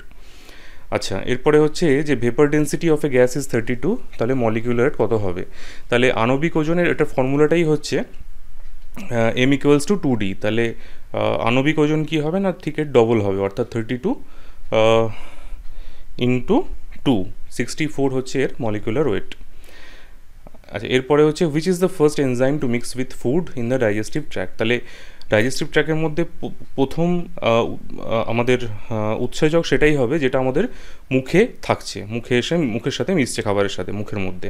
A: আচ্ছা এরপরে হচ্ছে যে vapour density of a gas is thirty two তাহলে মলিকুলার কত হবে তাহলে আণবিক ওজনের এটা ফর্মুলাটাই হচ্ছে M equals to two D তাহলে আণবিক ওজন কি হবে না থিকের ডবল হবে অর্থাৎ thirty two into two sixty four হচ্ছে এর মলিকুলার ওয়েট আচ্ছা এরপরে হচ্ছে which is the first enzyme to mix with food in the digestive tract তাহলে ডাইজেস্টিভ ট্র্যাকের মধ্যে প্রথম আমাদের উৎসেচক সেটাই হবে যেটা আমাদের মুখে থাকছে মুখে এসে মুখের সাথে মিশছে খাবারের সাথে মুখের মধ্যে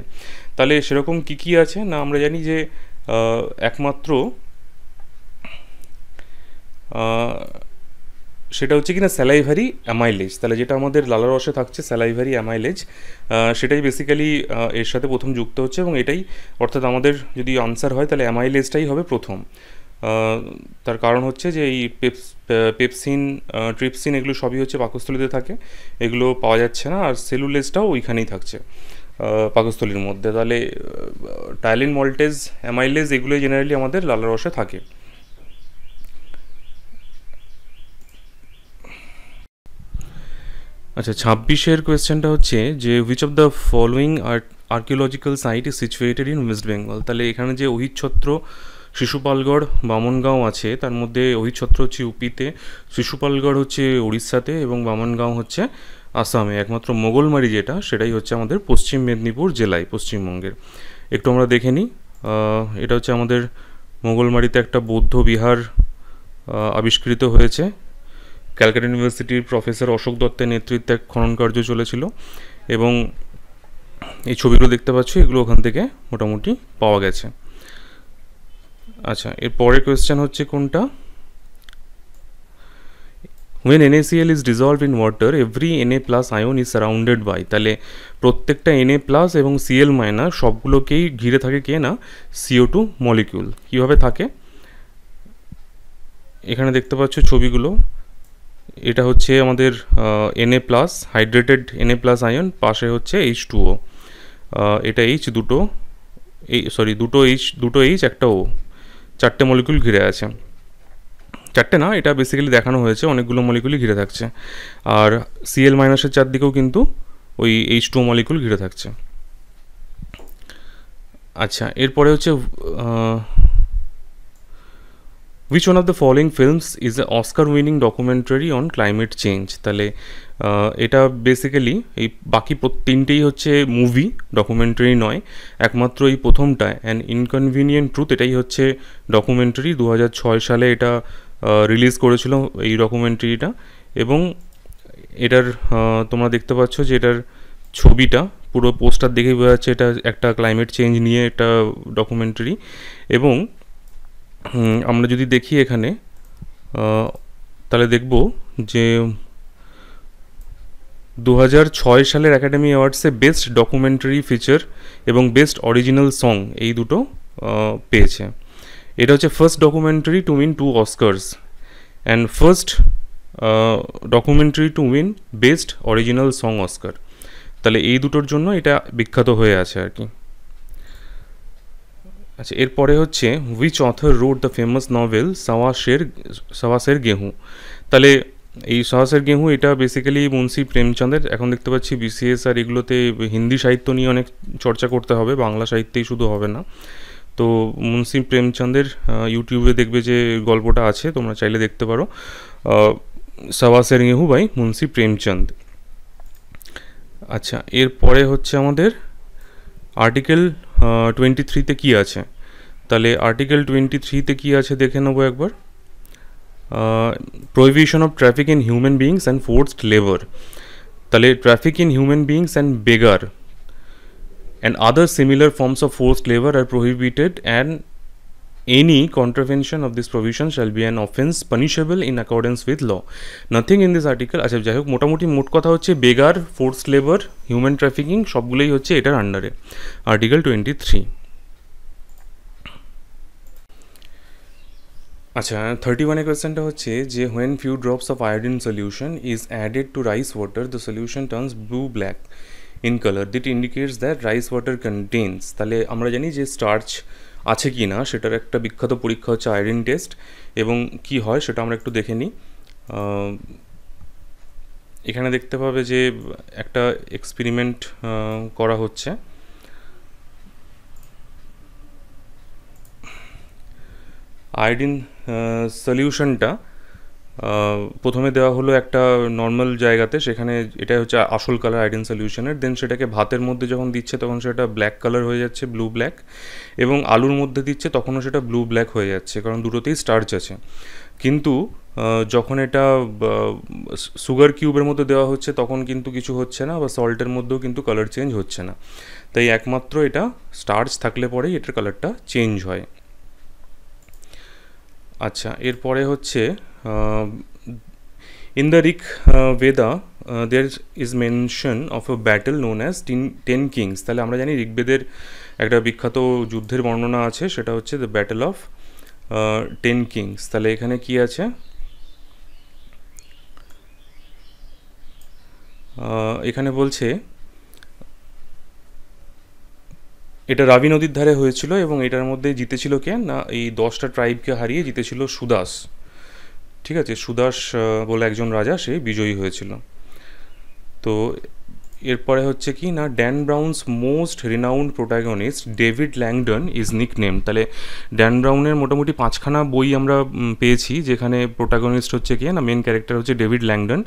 A: তাহলে সেরকম কি কি আছে না আমরা জানি যে একমাত্র সেটা হচ্ছে কিনা স্যালাইভারি অ্যামাইলেজ তাহলে যেটা আমাদের লালার রসে থাকছে স্যালাইভারি অ্যামাইলেজ সেটাই বেসিক্যালি এর সাথে প্রথম যুক্ত হচ্ছে এবং এটাই অর্থাৎ আমাদের যদি আনসার হয় তাহলে অ্যামাইলেজটাই হবে প্রথম তার কারণ হচ্ছে যে এই পেপস পেপসিন ট্রিপসিন এগুলো সবই হচ্ছে পাকস্থলীতে থাকে এগুলো পাওয়া যাচ্ছে না আর সেলুলেজটাও ওইখানেই থাকছে পাকস্থলীর মধ্যে তাহলে টাইলিন মল্টেজ অ্যামাইলেজ এগুলোই জেনারেলি আমাদের রসে থাকে আচ্ছা ছাব্বিশের কোয়েশ্চেনটা হচ্ছে যে which of the following archaeological site is situated in West Bengal তাহলে এখানে যে অহিচ্ছত্র শিশুপালগড় বামনগাঁও আছে তার মধ্যে অহিচ্ছত্র হচ্ছে ইউপিতে শিশুপালগড় হচ্ছে উড়িষ্যাতে এবং বামনগাঁও হচ্ছে আসামে একমাত্র মোগলমারি যেটা সেটাই হচ্ছে আমাদের পশ্চিম মেদিনীপুর জেলায় পশ্চিমবঙ্গের একটু আমরা দেখে নিই এটা হচ্ছে আমাদের মোগলমারিতে একটা বৌদ্ধ বিহার আবিষ্কৃত হয়েছে ক্যালকাটা ইউনিভার্সিটির প্রফেসর অশোক দত্তের নেতৃত্বে এক খনন কার্য চলেছিল এবং এই ছবিগুলো দেখতে পাচ্ছ এগুলো ওখান থেকে মোটামুটি পাওয়া গেছে আচ্ছা এর পরের কোয়েশ্চেন হচ্ছে কোনটা when is is in water every N A plus ion is surrounded by তাহলে প্রত্যেকটা এ প্লাস এবং সিএল মাইনাস সবগুলোকেই ঘিরে থাকে কে না সিও টু মলিকিউল কীভাবে থাকে এখানে দেখতে পাচ্ছ ছবিগুলো এটা হচ্ছে আমাদের NA plus hydrated NA plus ion পাশে হচ্ছে এইচ টু ও এটা এইচ দুটো এই সরি দুটো এইচ দুটো এইচ একটা ও চারটে মলিকুল ঘিরে আছে চারটে না এটা বেসিক্যালি দেখানো হয়েছে অনেকগুলো মলিকুলই ঘিরে থাকছে আর সিএল মাইনাসের চারদিকেও কিন্তু ওই এইচ টু মলিকুল ঘিরে থাকছে আচ্ছা এরপরে হচ্ছে which one of the following films is a Oscar winning documentary on climate change তাহলে এটা বেসিক্যালি এই বাকি তিনটেই হচ্ছে মুভি ডকুমেন্টারি নয় একমাত্র এই প্রথমটা অ্যান্ড ইনকনভিনিয়েন্ট ট্রুথ এটাই হচ্ছে ডকুমেন্টারি দু সালে এটা রিলিজ করেছিল এই ডকুমেন্টারিটা এবং এটার তোমরা দেখতে পাচ্ছ যে এটার ছবিটা পুরো পোস্টার দেখেই বোঝা যাচ্ছে এটা একটা ক্লাইমেট চেঞ্জ নিয়ে একটা ডকুমেন্টারি এবং আমরা যদি দেখি এখানে তাহলে দেখব যে দু ছয় সালের একাডেমি অ্যাওয়ার্ডসে বেস্ট ডকুমেন্টারি ফিচার এবং বেস্ট অরিজিনাল সং এই দুটো পেয়েছে এটা হচ্ছে first documentary to win two Oscars and first documentary to win best original song Oscar তাহলে এই দুটোর জন্য এটা বিখ্যাত হয়ে আছে আর কি আচ্ছা এরপরে হচ্ছে which author wrote the famous novel Sawa Ser Sawa Ser গেহু তাহলে এই সাহসের গেহু এটা বেসিক্যালি মুন্সি প্রেমচাঁদের এখন দেখতে পাচ্ছি বিসিএস আর এগুলোতে হিন্দি সাহিত্য নিয়ে অনেক চর্চা করতে হবে বাংলা সাহিত্যেই শুধু হবে না তো মুন্সি প্রেমচাঁদের ইউটিউবে দেখবে যে গল্পটা আছে তোমরা চাইলে দেখতে পারো সাবাসের গেহু বাই মুন্সি প্রেমচাঁদ আচ্ছা এরপরে হচ্ছে আমাদের আর্টিকেল টোয়েন্টি থ্রিতে কী আছে তাহলে আর্টিকেল টোয়েন্টি থ্রিতে কী আছে দেখে নেবো একবার prohibition of traffic in human beings and forced labour তাহলে traffic in human beings and begar and other similar forms of forced labor are prohibited and any contravention of this provision shall be an offence punishable in accordance with law nothing in this article আচ্ছা যাই হোক মোটামুটি মোট কথা হচ্ছে begar force labour human trafficking সবগুলোই হচ্ছে এটার আন্ডারে আর্টিকেল টোয়েন্টি থ্রি আচ্ছা থার্টি ওয়ানের কোয়েশ্চেনটা হচ্ছে যে when few drops of iodine solution is added to rice water the solution turns blue black in colour it indicates that rice water contains তাহলে আমরা জানি যে স্টার্চ আছে কি না সেটার একটা বিখ্যাত পরীক্ষা হচ্ছে আয়রিন টেস্ট এবং কি হয় সেটা আমরা একটু দেখে নিই এখানে দেখতে পাবে যে একটা এক্সপেরিমেন্ট করা হচ্ছে আয়োডিন সলিউশনটা প্রথমে দেওয়া হলো একটা নর্মাল জায়গাতে সেখানে এটা হচ্ছে আসল কালার আইডেন সলিউশনের দেন সেটাকে ভাতের মধ্যে যখন দিচ্ছে তখন সেটা ব্ল্যাক কালার হয়ে যাচ্ছে ব্লু ব্ল্যাক এবং আলুর মধ্যে দিচ্ছে তখনও সেটা ব্লু ব্ল্যাক হয়ে যাচ্ছে কারণ দুটোতেই স্টার্চ আছে কিন্তু যখন এটা সুগার কিউবের মধ্যে দেওয়া হচ্ছে তখন কিন্তু কিছু হচ্ছে না বা সল্টের মধ্যেও কিন্তু কালার চেঞ্জ হচ্ছে না তাই একমাত্র এটা স্টার্চ থাকলে পরেই এটার কালারটা চেঞ্জ হয় আচ্ছা এরপরে হচ্ছে Uh, in the Rig uh, Veda, uh, there is mention of a battle known as Ten Kings. তাহলে আমরা জানি ঋগ্বেদের একটা বিখ্যাত যুদ্ধের বর্ণনা আছে সেটা হচ্ছে the battle of ten kings তাহলে এখানে কি আছে এখানে বলছে এটা রাবি নদীর ধারে হয়েছিল এবং এটার মধ্যে জিতেছিল কে না এই দশটা ট্রাইবকে হারিয়ে জিতেছিল সুদাস ঠিক আছে সুদাস বলে একজন রাজা সে বিজয়ী হয়েছিল তো এরপরে হচ্ছে কি না Dan Brown's most renowned protagonist David Langdon is nick name তাহলে ড্যান ব্রাউনের মোটামুটি পাঁচখানা বই আমরা পেয়েছি যেখানে প্রোটাগনিস্ট হচ্ছে কি না মেন ক্যারেক্টার হচ্ছে ডেভিড ল্যাংডন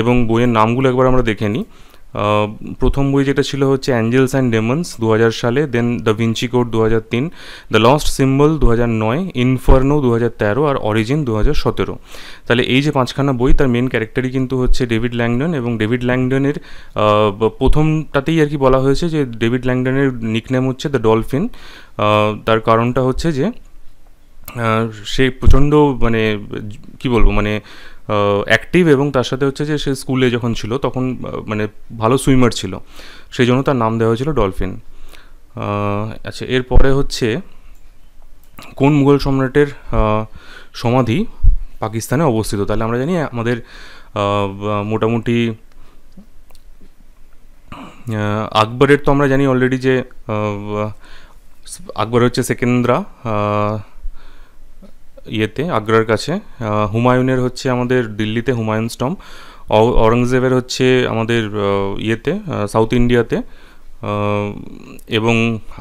A: এবং বইয়ের নামগুলো একবার আমরা দেখে নিই প্রথম বই যেটা ছিল হচ্ছে অ্যাঞ্জেলস অ্যান্ড ডেমন্স দু সালে দেন দ্য ভিঞ্চি কোড দু হাজার তিন দ্য লস্ট সিম্বল দু হাজার নয় ইনফার্নো দু তেরো আর অরিজিন দু সতেরো তাহলে এই যে পাঁচখানা বই তার মেন ক্যারেক্টারই কিন্তু হচ্ছে ডেভিড ল্যাংডন এবং ডেভিড ল্যাংডনের প্রথমটাতেই আর কি বলা হয়েছে যে ডেভিড ল্যাংডনের নিকনেম হচ্ছে দ্য ডলফিন তার কারণটা হচ্ছে যে সে প্রচণ্ড মানে কি বলবো মানে অ্যাক্টিভ এবং তার সাথে হচ্ছে যে সে স্কুলে যখন ছিল তখন মানে ভালো সুইমার ছিল সেই জন্য তার নাম দেওয়া হয়েছিল ডলফিন আচ্ছা এরপরে হচ্ছে কোন মুঘল সম্রাটের সমাধি পাকিস্তানে অবস্থিত তাহলে আমরা জানি আমাদের মোটামুটি আকবরের তো আমরা জানি অলরেডি যে আকবর হচ্ছে সেকেন্দ্রা ইয়েতে আগ্রার কাছে হুমায়ুনের হচ্ছে আমাদের দিল্লিতে হুমায়ুন স্টম অরঙ্গজেবের হচ্ছে আমাদের ইয়েতে সাউথ ইন্ডিয়াতে এবং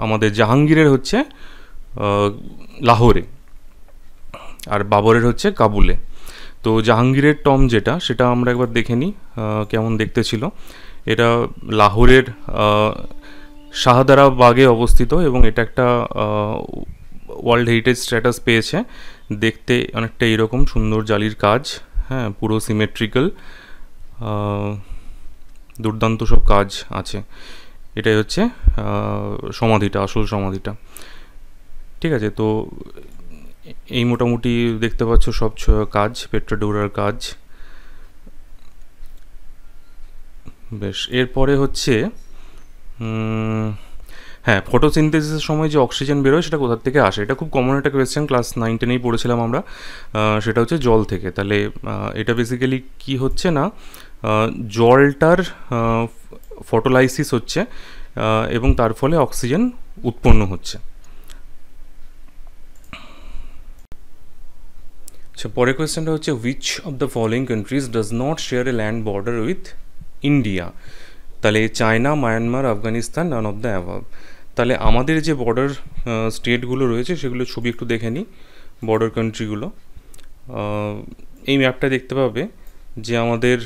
A: আমাদের জাহাঙ্গীরের হচ্ছে লাহোরে আর বাবরের হচ্ছে কাবুলে তো জাহাঙ্গীরের টম যেটা সেটা আমরা একবার দেখে নিই কেমন দেখতে ছিল এটা লাহোরের শাহদারাবাগে বাগে অবস্থিত এবং এটা একটা ওয়ার্ল্ড হেরিটেজ স্ট্যাটাস পেয়েছে দেখতে অনেকটা এরকম সুন্দর জালির কাজ হ্যাঁ পুরো সিমেট্রিক্যাল দুর্দান্ত সব কাজ আছে এটাই হচ্ছে সমাধিটা আসল সমাধিটা ঠিক আছে তো এই মোটামুটি দেখতে পাচ্ছ সব কাজ পেট্রোডোরার কাজ বেশ এরপরে হচ্ছে হ্যাঁ ফটোসিনথেসিসের সময় যে অক্সিজেন বেরোয় সেটা কোথার থেকে আসে এটা খুব কমন একটা কোয়েশ্চেন ক্লাস নাইন টেনেই পড়েছিলাম আমরা সেটা হচ্ছে জল থেকে তাহলে এটা বেসিক্যালি কি হচ্ছে না জলটার ফটোলাইসিস হচ্ছে এবং তার ফলে অক্সিজেন উৎপন্ন হচ্ছে আচ্ছা পরের কোয়েশ্চেনটা হচ্ছে which of the following countries does not share a land border with India তাহলে China Myanmar Afghanistan none of the above তাহলে আমাদের যে বর্ডার স্টেটগুলো রয়েছে সেগুলো ছবি একটু দেখে নিই বর্ডার কান্ট্রিগুলো এই ম্যাপটা দেখতে পাবে যে আমাদের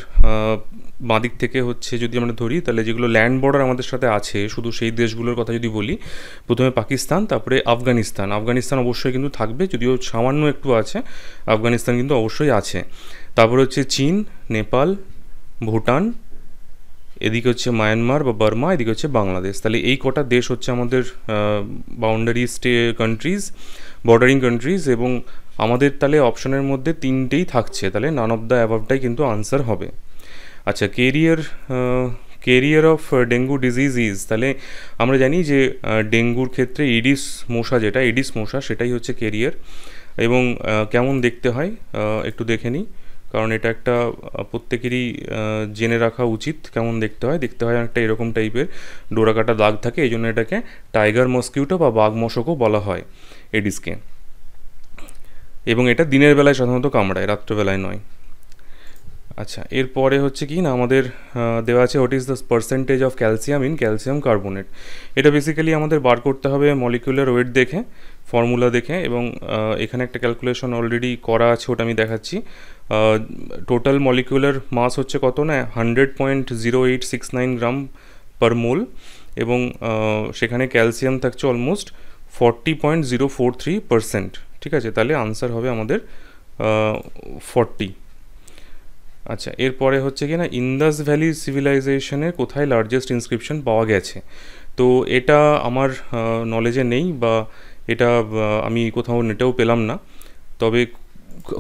A: বাঁদিক থেকে হচ্ছে যদি আমরা ধরি তাহলে যেগুলো ল্যান্ড বর্ডার আমাদের সাথে আছে শুধু সেই দেশগুলোর কথা যদি বলি প্রথমে পাকিস্তান তারপরে আফগানিস্তান আফগানিস্তান অবশ্যই কিন্তু থাকবে যদিও সামান্য একটু আছে আফগানিস্তান কিন্তু অবশ্যই আছে তারপরে হচ্ছে চীন নেপাল ভুটান এদিকে হচ্ছে মায়ানমার বা বার্মা এদিকে হচ্ছে বাংলাদেশ তাহলে এই কটা দেশ হচ্ছে আমাদের boundary stay countries bordering countries এবং আমাদের তাহলে অপশনের মধ্যে তিনটেই থাকছে তাহলে নান অফ দ্য অ্যাভাবটাই কিন্তু আনসার হবে আচ্ছা carrier carrier of dengue disease is তাহলে আমরা জানি যে ডেঙ্গুর ক্ষেত্রে ইডিস মশা যেটা ইডিস মশা সেটাই হচ্ছে কেরিয়ার এবং কেমন দেখতে হয় একটু দেখে নিই কারণ এটা একটা প্রত্যেকেরই জেনে রাখা উচিত কেমন দেখতে হয় দেখতে হয় একটা এরকম টাইপের ডোরাকাটা দাগ থাকে এই জন্য এটাকে টাইগার মস্কিউটো বা বাঘ মশকও বলা হয় এডিসকে এবং এটা দিনের বেলায় সাধারণত কামড়ায় রাত্রেবেলায় নয় আচ্ছা এরপরে হচ্ছে কি না আমাদের দেওয়া আছে what is the percentage of calcium in calcium carbonate এটা বেসিক্যালি আমাদের বার করতে হবে মলিকুলার ওয়েট দেখে ফর্মুলা দেখে এবং এখানে একটা ক্যালকুলেশন অলরেডি করা আছে ওটা আমি দেখাচ্ছি টোটাল মলিকুলার মাস হচ্ছে কত না hundred point zero eight six nine gram per mole এবং সেখানে ক্যালসিয়াম থাকছে almost forty point zero four three percent ঠিক আছে তাহলে আনসার হবে আমাদের ফর্টি আচ্ছা এরপরে হচ্ছে কি না ইন্দাস ভ্যালি সিভিলাইজেশনে কোথায় লার্জেস্ট ইনস্ক্রিপশন পাওয়া গেছে তো এটা আমার নলেজে নেই বা এটা আমি কোথাও নেটেও পেলাম না তবে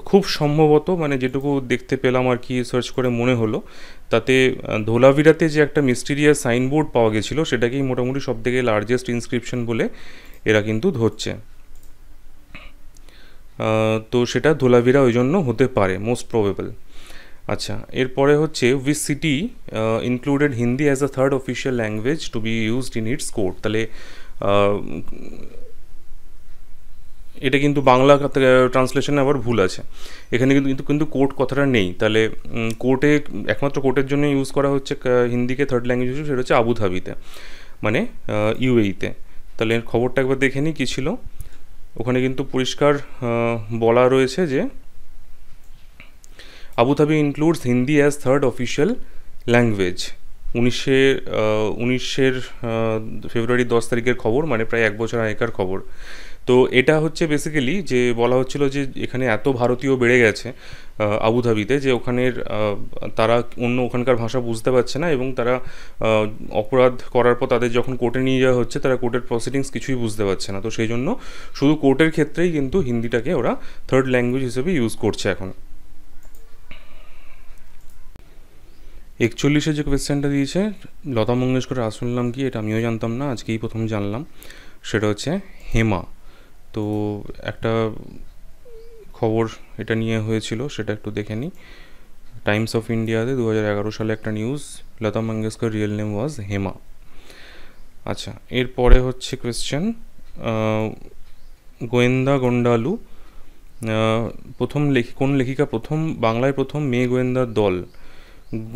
A: খুব সম্ভবত মানে যেটুকু দেখতে পেলাম আর কি সার্চ করে মনে হলো তাতে ধোলাভিরাতে যে একটা মিস্টিরিয়াস সাইনবোর্ড পাওয়া গেছিলো সেটাকেই মোটামুটি সবথেকে লার্জেস্ট ইনস্ক্রিপশন বলে এরা কিন্তু ধরছে তো সেটা ধোলাভিরা ওই জন্য হতে পারে মোস্ট প্রবেবল আচ্ছা এরপরে হচ্ছে which city included Hindi as a third official language to be used in its court তাহলে এটা কিন্তু বাংলা ট্রান্সলেশনে আবার ভুল আছে এখানে কিন্তু কিন্তু কিন্তু কোর্ট কথাটা নেই তাহলে কোর্টে একমাত্র কোর্টের জন্য ইউজ করা হচ্ছে হিন্দিকে থার্ড ল্যাঙ্গুয়েজ হিসেবে সেটা হচ্ছে আবুধাবিতে মানে ইউএইতে e তাহলে খবরটা একবার দেখে নিই কী ছিল ওখানে কিন্তু পরিষ্কার বলা রয়েছে যে Abu Dhabi includes Hindi as third official language উনিশে উনিশের ফেব্রুয়ারি দশ তারিখের খবর মানে প্রায় এক বছর আগেকার খবর তো এটা হচ্ছে বেসিক্যালি যে বলা হচ্ছিল যে এখানে এত ভারতীয় বেড়ে গেছে আবুধাবিতে যে ওখানের তারা অন্য ওখানকার ভাষা বুঝতে পারছে না এবং তারা অপরাধ করার পর তাদের যখন কোর্টে নিয়ে যাওয়া হচ্ছে তারা কোর্টের প্রসিডিংস কিছুই বুঝতে পারছে না তো সেই জন্য শুধু কোর্টের ক্ষেত্রেই কিন্তু হিন্দিটাকে ওরা থার্ড ল্যাঙ্গুয়েজ হিসেবে ইউজ করছে এখন একচল্লিশে যে কোয়েশ্চেনটা দিয়েছে লতা মঙ্গেশকরের আসল নাম কি এটা আমিও জানতাম না আজকেই প্রথম জানলাম সেটা হচ্ছে হেমা তো একটা খবর এটা নিয়ে হয়েছিল সেটা একটু দেখে নিই টাইমস অফ ইন্ডিয়াতে দু সালে একটা news Lata Mangeshkar real name was Hema আচ্ছা এরপরে হচ্ছে কোয়েশ্চেন গোয়েন্দা গন্ডালু প্রথম লেখি কোন লেখিকা প্রথম বাংলায় প্রথম মেয়ে গোয়েন্দা দল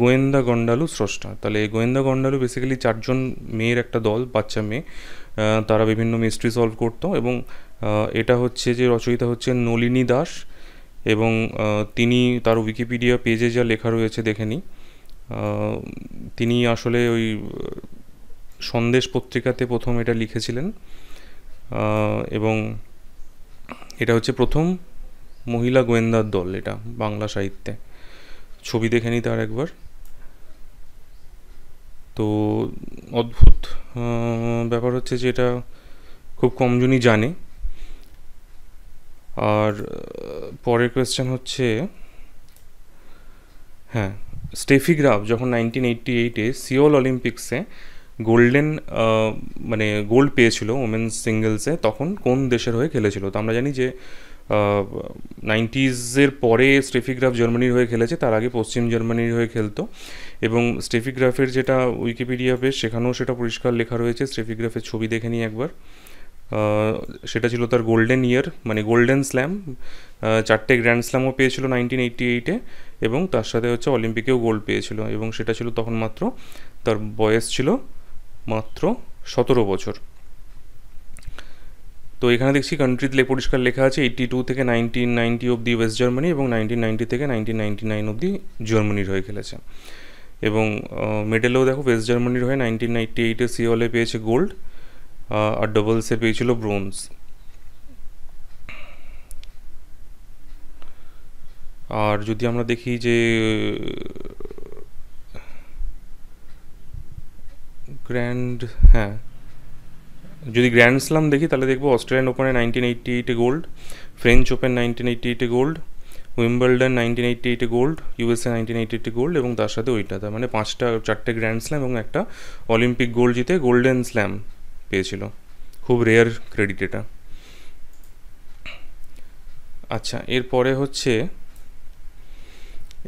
A: গোয়েন্দা গন্ডালু স্রষ্টা তাহলে গোয়েন্দা গন্ডালু বেসিক্যালি চারজন মেয়ের একটা দল বাচ্চা মেয়ে তারা বিভিন্ন মিস্ট্রি সলভ করতো এবং এটা হচ্ছে যে রচয়িতা হচ্ছে নলিনী দাস এবং তিনি তার উইকিপিডিয়া পেজে যা লেখা রয়েছে দেখে নিই তিনি আসলে ওই সন্দেশ পত্রিকাতে প্রথম এটা লিখেছিলেন এবং এটা হচ্ছে প্রথম মহিলা গোয়েন্দার দল এটা বাংলা সাহিত্যে ছবি দেখে নিই তার একবার তো অদ্ভুত ব্যাপার হচ্ছে যে এটা খুব কমজনই জানে আর পরের কোয়েশ্চেন হচ্ছে হ্যাঁ স্টেফিগ্রাফ যখন নাইনটিন এইটটি এইটে সিওল অলিম্পিক্সে গোল্ডেন মানে গোল্ড পেয়েছিল ওমেন্স সিঙ্গেলসে তখন কোন দেশের হয়ে খেলেছিল তো আমরা জানি যে নাইনটিজের পরে স্টেফিগ্রাফ জার্মানির হয়ে খেলেছে তার আগে পশ্চিম জার্মানির হয়ে খেলতো এবং স্টেফিগ্রাফের যেটা উইকিপিডিয়া পেজ সেখানেও সেটা পরিষ্কার লেখা রয়েছে স্টেফিগ্রাফের ছবি দেখে নিই একবার সেটা ছিল তার গোল্ডেন ইয়ার মানে গোল্ডেন স্ল্যাম চারটে গ্র্যান্ড স্ল্যামও পেয়েছিল নাইনটিন এইটটি এইটে এবং তার সাথে হচ্ছে অলিম্পিকেও গোল্ড পেয়েছিল এবং সেটা ছিল তখন মাত্র তার বয়স ছিল মাত্র সতেরো বছর তো এখানে দেখছি কান্ট্রি পরিষ্কার লেখা আছে এইটি টু থেকে নাইনটিন নাইনটি অব্দি ওয়েস্ট জার্মানি এবং নাইনটিন নাইনটি থেকে নাইনটিন নাইনটি নাইন অব্দি জার্মানির হয়ে খেলেছে এবং মেডেলেও দেখো ওয়েস্ট জার্মানির হয়ে নাইনটিন নাইনটি এইটে সিওলে পেয়েছে গোল্ড আর ডাবলসে পেয়েছিল ব্রোঞ্জ আর যদি আমরা দেখি যে গ্র্যান্ড হ্যাঁ যদি গ্র্যান্ড স্লাম দেখি তাহলে দেখবো অস্ট্রেলিয়ান ওপেনে নাইনটিন এইটটি এইটে gold French Open nineteen eighty এইটে গোল্ড উইম্বলডন নাইনটিন এইটটি এইটে গোল্ড ইউএসএ নাইনটিন এইটটি এইটে গোল্ড এবং তার সাথে ওইটা তার মানে পাঁচটা চারটে গ্র্যান্ড স্ল্যাম এবং একটা অলিম্পিক গোল্ড জিতে গোল্ডেন স্ল্যাম পেয়েছিল খুব রেয়ার ক্রেডিট এটা আচ্ছা এরপরে হচ্ছে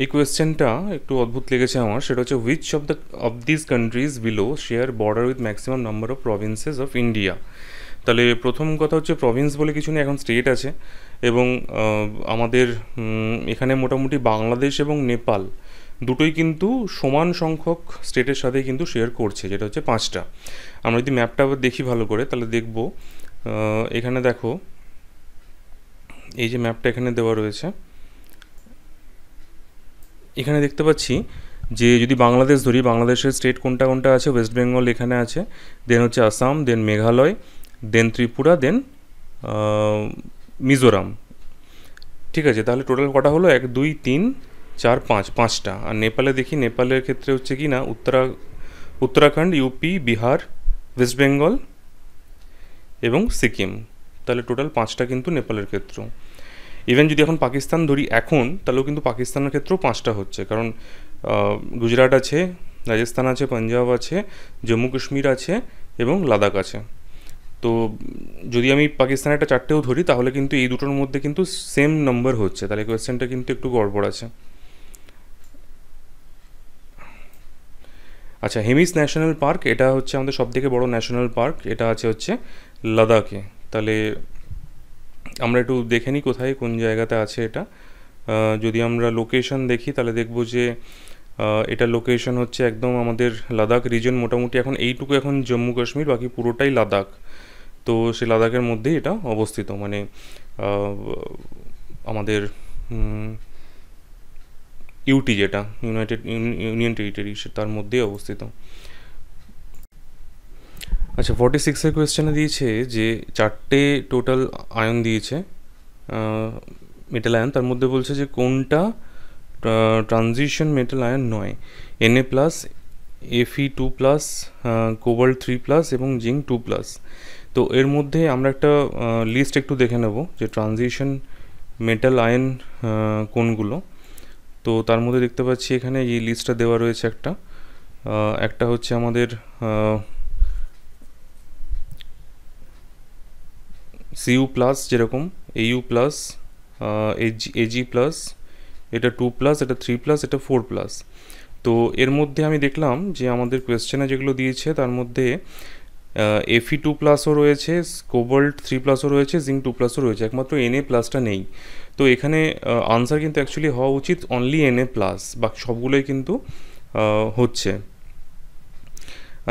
A: এই কোয়েশ্চেনটা একটু অদ্ভুত লেগেছে আমার সেটা হচ্ছে which of the of this countries below share border with maximum number of provinces of India তাহলে প্রথম কথা হচ্ছে প্রভিন্স বলে কিছু নেই এখন স্টেট আছে এবং আমাদের এখানে মোটামুটি বাংলাদেশ এবং নেপাল দুটোই কিন্তু সমান সংখ্যক স্টেটের সাথে কিন্তু শেয়ার করছে যেটা হচ্ছে পাঁচটা আমরা যদি ম্যাপটা আবার দেখি ভালো করে তাহলে দেখব এখানে দেখো এই যে ম্যাপটা এখানে দেওয়া রয়েছে এখানে দেখতে পাচ্ছি যে যদি বাংলাদেশ ধরি বাংলাদেশের স্টেট কোনটা কোনটা আছে ওয়েস্ট বেঙ্গল এখানে আছে দেন হচ্ছে আসাম দেন মেঘালয় দেন ত্রিপুরা দেন মিজোরাম ঠিক আছে তাহলে টোটাল কটা হলো এক দুই তিন চার পাঁচ পাঁচটা আর নেপালে দেখি নেপালের ক্ষেত্রে হচ্ছে কি না উত্তরা উত্তরাখণ্ড ইউপি বিহার ওয়েস্ট বেঙ্গল এবং সিকিম তাহলে টোটাল পাঁচটা কিন্তু নেপালের ক্ষেত্র ইভেন যদি এখন পাকিস্তান ধরি এখন তাহলেও কিন্তু পাকিস্তানের ক্ষেত্রেও পাঁচটা হচ্ছে কারণ গুজরাট আছে রাজস্থান আছে পাঞ্জাব আছে জম্মু কাশ্মীর আছে এবং লাদাখ আছে তো যদি আমি পাকিস্তানের একটা চারটেও ধরি তাহলে কিন্তু এই দুটোর মধ্যে কিন্তু সেম নম্বর হচ্ছে তাহলে কোয়েশ্চেনটা কিন্তু একটু গড়বড় আছে আচ্ছা হেমিস ন্যাশনাল পার্ক এটা হচ্ছে আমাদের সবথেকে বড় ন্যাশনাল পার্ক এটা আছে হচ্ছে লাদাখে তাহলে আমরা একটু দেখে নিই কোথায় কোন জায়গাতে আছে এটা যদি আমরা লোকেশন দেখি তাহলে দেখব যে এটা লোকেশন হচ্ছে একদম আমাদের লাদাখ রিজন মোটামুটি এখন এইটুকু এখন জম্মু কাশ্মীর বাকি পুরোটাই লাদাখ তো সে লাদাখের মধ্যেই এটা অবস্থিত মানে আমাদের ইউটি যেটা ইউনাইটেড ইউনিয়ন টেরিটরি সে তার মধ্যেই অবস্থিত আচ্ছা ফর্টি সিক্সের কোয়েশ্চেনে দিয়েছে যে চারটে টোটাল আয়ন দিয়েছে মেটাল আয়ন তার মধ্যে বলছে যে কোনটা ট্রানজিশন মেটাল আয়ন নয় N A plus Fe two plus cobalt three plus এবং জিঙ্ক টু প্লাস তো এর মধ্যে আমরা একটা লিস্ট একটু দেখে নেব যে ট্রানজিশন মেটাল আয়ন কোনগুলো তো তার মধ্যে দেখতে পাচ্ছি এখানে এই লিস্টটা দেওয়া রয়েছে একটা একটা হচ্ছে আমাদের সিইউ প্লাস যেরকম এইউ প্লাস এজি প্লাস এটা টু প্লাস এটা থ্রি প্লাস এটা ফোর প্লাস তো এর মধ্যে আমি দেখলাম যে আমাদের কোয়েশ্চেনে যেগুলো দিয়েছে তার মধ্যে এফি টু প্লাসও রয়েছে কোবল্ট থ্রি প্লাসও রয়েছে জিঙ্ক টু প্লাসও রয়েছে একমাত্র এন এ প্লাসটা নেই তো এখানে আনসার কিন্তু অ্যাকচুয়ালি হওয়া উচিত অনলি এন এ প্লাস বাকি সবগুলোই কিন্তু হচ্ছে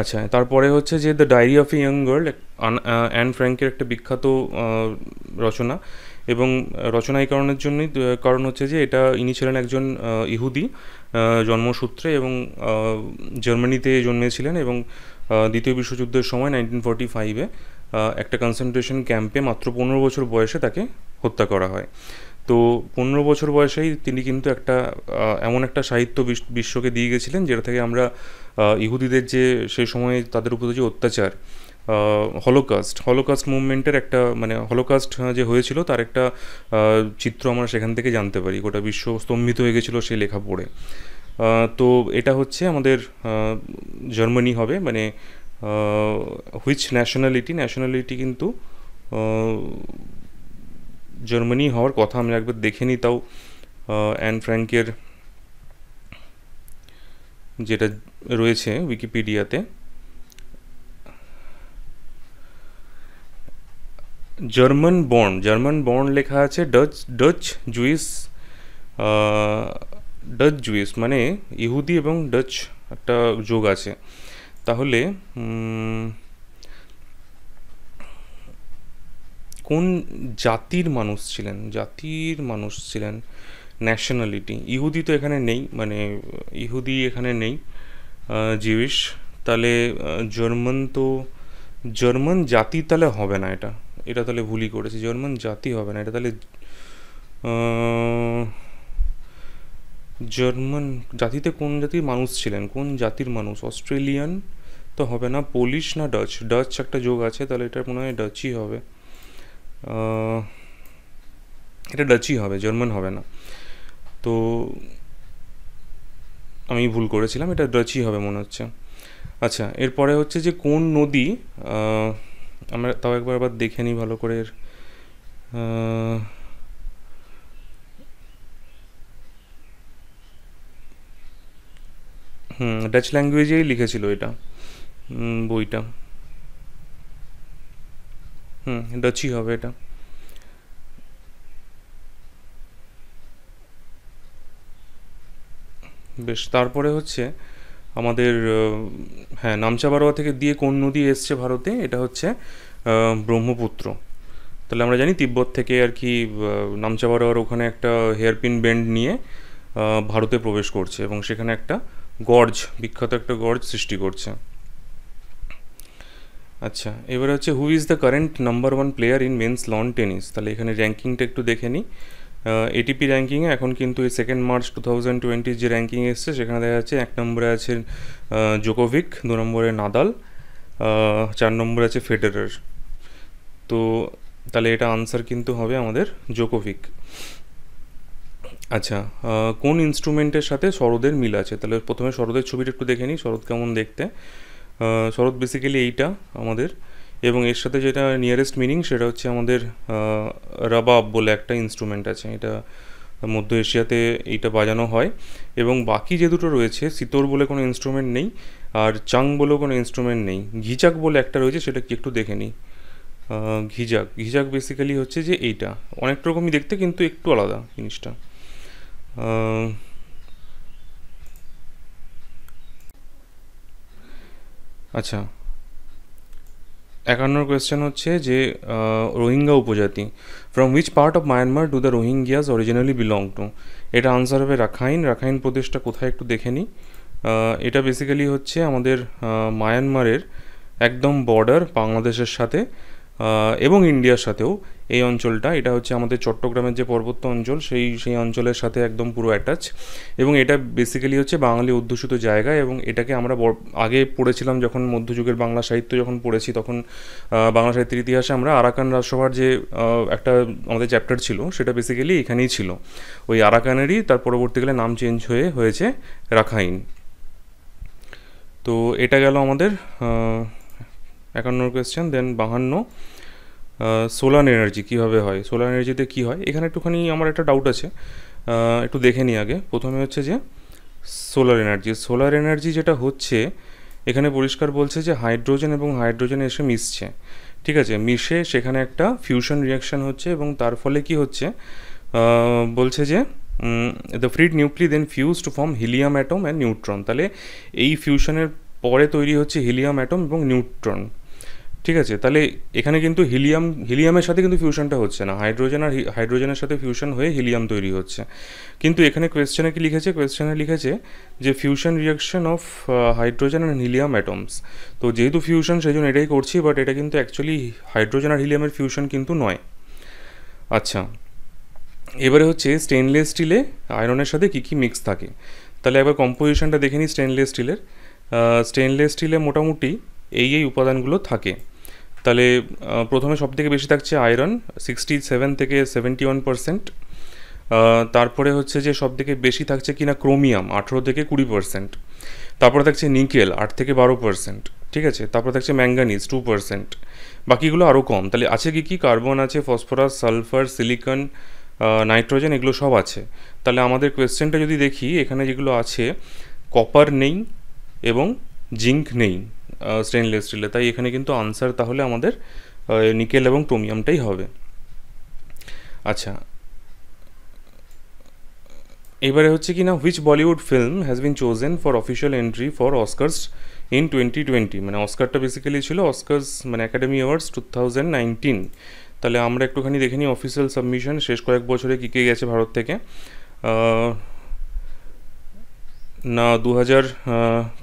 A: আচ্ছা তারপরে হচ্ছে যে the diary of a young girl Anne ফ্র্যাঙ্কের একটা বিখ্যাত রচনা এবং রচনা এই কারণের জন্যই কারণ হচ্ছে যে এটা ইনি ছিলেন একজন ইহুদি জন্মসূত্রে এবং জার্মানিতে জন্মেছিলেন এবং দ্বিতীয় বিশ্বযুদ্ধের সময় নাইনটিন ফর্টি ফাইভে একটা কনসেন্ট্রেশন ক্যাম্পে মাত্র পনেরো বছর বয়সে তাকে হত্যা করা হয় তো পনেরো বছর বয়সেই তিনি কিন্তু একটা এমন একটা সাহিত্য বিশ্বকে দিয়ে গেছিলেন যেটা থেকে আমরা ইহুদিদের যে সেই সময়ে তাদের উপর যে অত্যাচার হলোকাস্ট হলোকাস্ট মুভমেন্টের একটা মানে হলোকাস্ট যে হয়েছিল তার একটা চিত্র আমরা সেখান থেকে জানতে পারি গোটা বিশ্ব স্তম্ভিত হয়ে গেছিলো সেই লেখা পড়ে তো এটা হচ্ছে আমাদের জার্মানি হবে মানে হুইচ ন্যাশনালিটি ন্যাশনালিটি কিন্তু জার্মানি হওয়ার কথা আমি একবার দেখে নিই তাও অ্যান ফ্র্যাঙ্কের যেটা রয়েছে উইকিপিডিয়াতে জার্মান বর্ন জার্মান বর্ন লেখা আছে ডচ ডচ জুইস ডাচ জুয়েস মানে ইহুদি এবং ডাচ একটা যোগ আছে তাহলে কোন জাতির মানুষ ছিলেন জাতির মানুষ ছিলেন ন্যাশনালিটি ইহুদি তো এখানে নেই মানে ইহুদি এখানে নেই জিউশ তাহলে জার্মান তো জার্মান জাতি তাহলে হবে না এটা এটা তাহলে ভুলই করেছি জার্মান জাতি হবে না এটা তাহলে জার্মান জাতিতে কোন জাতির মানুষ ছিলেন কোন জাতির মানুষ অস্ট্রেলিয়ান তো হবে না পোলিশ না ডাচ ডাচ একটা যোগ আছে তাহলে এটা মনে হয় ডাচই হবে এটা ডাচই হবে জার্মান হবে না তো আমি ভুল করেছিলাম এটা ডাচই হবে মনে হচ্ছে আচ্ছা এরপরে হচ্ছে যে কোন নদী আমরা তাও একবার আবার দেখে নিই ভালো করে হুম ডাচ ল্যাঙ্গুয়েজেই লিখেছিল এটা বইটা হুম ডাচই হবে এটা বেশ তারপরে হচ্ছে আমাদের হ্যাঁ বারোয়া থেকে দিয়ে কোন নদী এসছে ভারতে এটা হচ্ছে ব্রহ্মপুত্র তাহলে আমরা জানি তিব্বত থেকে আর কি বারোয়ার ওখানে একটা হেয়ারপিন বেন্ড নিয়ে ভারতে প্রবেশ করছে এবং সেখানে একটা গর্জ বিখ্যাত একটা গর্জ সৃষ্টি করছে আচ্ছা এবার হচ্ছে who is the current number one player in men's lawn tennis তাহলে এখানে র্যাঙ্কিংটা একটু দেখে নিই এটিপি র্যাঙ্কিংয়ে এখন কিন্তু এই সেকেন্ড মার্চ টু থাউজেন্ড টোয়েন্টির যে র্যাঙ্কিং এসছে সেখানে দেখা যাচ্ছে এক নম্বরে আছে জোকোভিক দু নম্বরে নাদাল চার নম্বরে আছে ফেডারার তো তাহলে এটা আনসার কিন্তু হবে আমাদের জোকোভিক আচ্ছা কোন ইনস্ট্রুমেন্টের সাথে শরদের মিল আছে তাহলে প্রথমে শরদের ছবিটা একটু দেখে নিই শরদ কেমন দেখতে শরৎ বেসিক্যালি এইটা আমাদের এবং এর সাথে যেটা নিয়ারেস্ট মিনিং সেটা হচ্ছে আমাদের রাবাব বলে একটা ইনস্ট্রুমেন্ট আছে এটা মধ্য এশিয়াতে এইটা বাজানো হয় এবং বাকি যে দুটো রয়েছে সিতর বলে কোনো ইনস্ট্রুমেন্ট নেই আর চাং বলেও কোনো ইনস্ট্রুমেন্ট নেই ঘিচাক বলে একটা রয়েছে সেটা কি একটু দেখে নিই ঘিজাক ঘিজাক বেসিক্যালি হচ্ছে যে এইটা অনেক রকমই দেখতে কিন্তু একটু আলাদা জিনিসটা আচ্ছা একান্নর কোয়েশ্চেন হচ্ছে যে রোহিঙ্গা উপজাতি from which part of Myanmar to the Rohingyas originally belong to এটা আনসার হবে রাখাইন রাখাইন প্রদেশটা কোথায় একটু দেখে নিই এটা বেসিক্যালি হচ্ছে আমাদের মায়ানমারের একদম বর্ডার বাংলাদেশের সাথে এবং ইন্ডিয়ার সাথেও এই অঞ্চলটা এটা হচ্ছে আমাদের চট্টগ্রামের যে পর্বত্য অঞ্চল সেই সেই অঞ্চলের সাথে একদম পুরো অ্যাটাচ এবং এটা বেসিক্যালি হচ্ছে বাঙালি অধ্যুষিত জায়গা এবং এটাকে আমরা আগে পড়েছিলাম যখন মধ্যযুগের বাংলা সাহিত্য যখন পড়েছি তখন বাংলা সাহিত্যের ইতিহাসে আমরা আরাকান রাজসভার যে একটা আমাদের চ্যাপ্টার ছিল সেটা বেসিক্যালি এখানেই ছিল ওই আরাকানেরই তার পরবর্তীকালে নাম চেঞ্জ হয়ে হয়েছে রাখাইন তো এটা গেল আমাদের একান্নর কোয়েশ্চেন দেন বাহান্ন সোলার এনার্জি কীভাবে হয় সোলার এনার্জিতে কী হয় এখানে একটুখানি আমার একটা ডাউট আছে একটু দেখে নিই আগে প্রথমে হচ্ছে যে সোলার এনার্জি সোলার এনার্জি যেটা হচ্ছে এখানে পরিষ্কার বলছে যে হাইড্রোজেন এবং হাইড্রোজেন এসে মিশছে ঠিক আছে মিশে সেখানে একটা ফিউশন রিয়াকশান হচ্ছে এবং তার ফলে কি হচ্ছে বলছে যে the freed nuclei then fuse to form helium atom and neutron তাহলে এই ফিউশনের পরে তৈরি হচ্ছে হিলিয়াম অ্যাটম এবং নিউট্রন ঠিক আছে তাহলে এখানে কিন্তু হিলিয়াম হিলিয়ামের সাথে কিন্তু ফিউশনটা হচ্ছে না হাইড্রোজেন আর হাইড্রোজেনের সাথে ফিউশন হয়ে হিলিয়াম তৈরি হচ্ছে কিন্তু এখানে কোয়েশ্চেনে কি লিখেছে কোয়েশ্চেনে লিখেছে যে fusion reaction of hydrogen and helium atoms তো যেহেতু ফিউশন সেই জন্য এটাই করছি বাট এটা কিন্তু অ্যাকচুয়ালি হাইড্রোজেন আর হিলিয়ামের ফিউশন কিন্তু নয় আচ্ছা এবারে হচ্ছে স্টেনলেস স্টিলে আয়রনের সাথে কী কী মিক্স থাকে তাহলে একবার কম্পোজিশনটা দেখে নিই স্টেনলেস স্টিলের স্টেনলেস স্টিলে মোটামুটি এই এই উপাদানগুলো থাকে তাহলে প্রথমে সবথেকে বেশি থাকছে আয়রন সিক্সটি সেভেন থেকে সেভেন্টি ওয়ান পারসেন্ট তারপরে হচ্ছে যে সব থেকে বেশি থাকছে কিনা ক্রোমিয়াম আঠেরো থেকে কুড়ি পারসেন্ট তারপরে থাকছে নিকেল আট থেকে বারো পারসেন্ট ঠিক আছে তারপরে থাকছে ম্যাঙ্গানিজ টু পারসেন্ট বাকিগুলো আরও কম তাহলে আছে কি কি কার্বন আছে ফসফরাস সালফার সিলিকন নাইট্রোজেন এগুলো সব আছে তাহলে আমাদের কোয়েশ্চেনটা যদি দেখি এখানে যেগুলো আছে কপার নেই এবং জিঙ্ক নেই স্টেনলেস স্টিলে তাই এখানে কিন্তু আনসার তাহলে আমাদের নিকেল এবং ক্রোমিয়ামটাই হবে আচ্ছা এবারে হচ্ছে কি না which Bollywood film has been chosen for official entry for Oscars in twenty twenty মানে অস্কারটা বেসিক্যালি ছিল অস্কারস মানে Academy Awards two thousand nineteen তাহলে আমরা একটুখানি দেখে নিই অফিসিয়াল সাবমিশন শেষ কয়েক বছরে কী কে গেছে ভারত থেকে না দু হাজার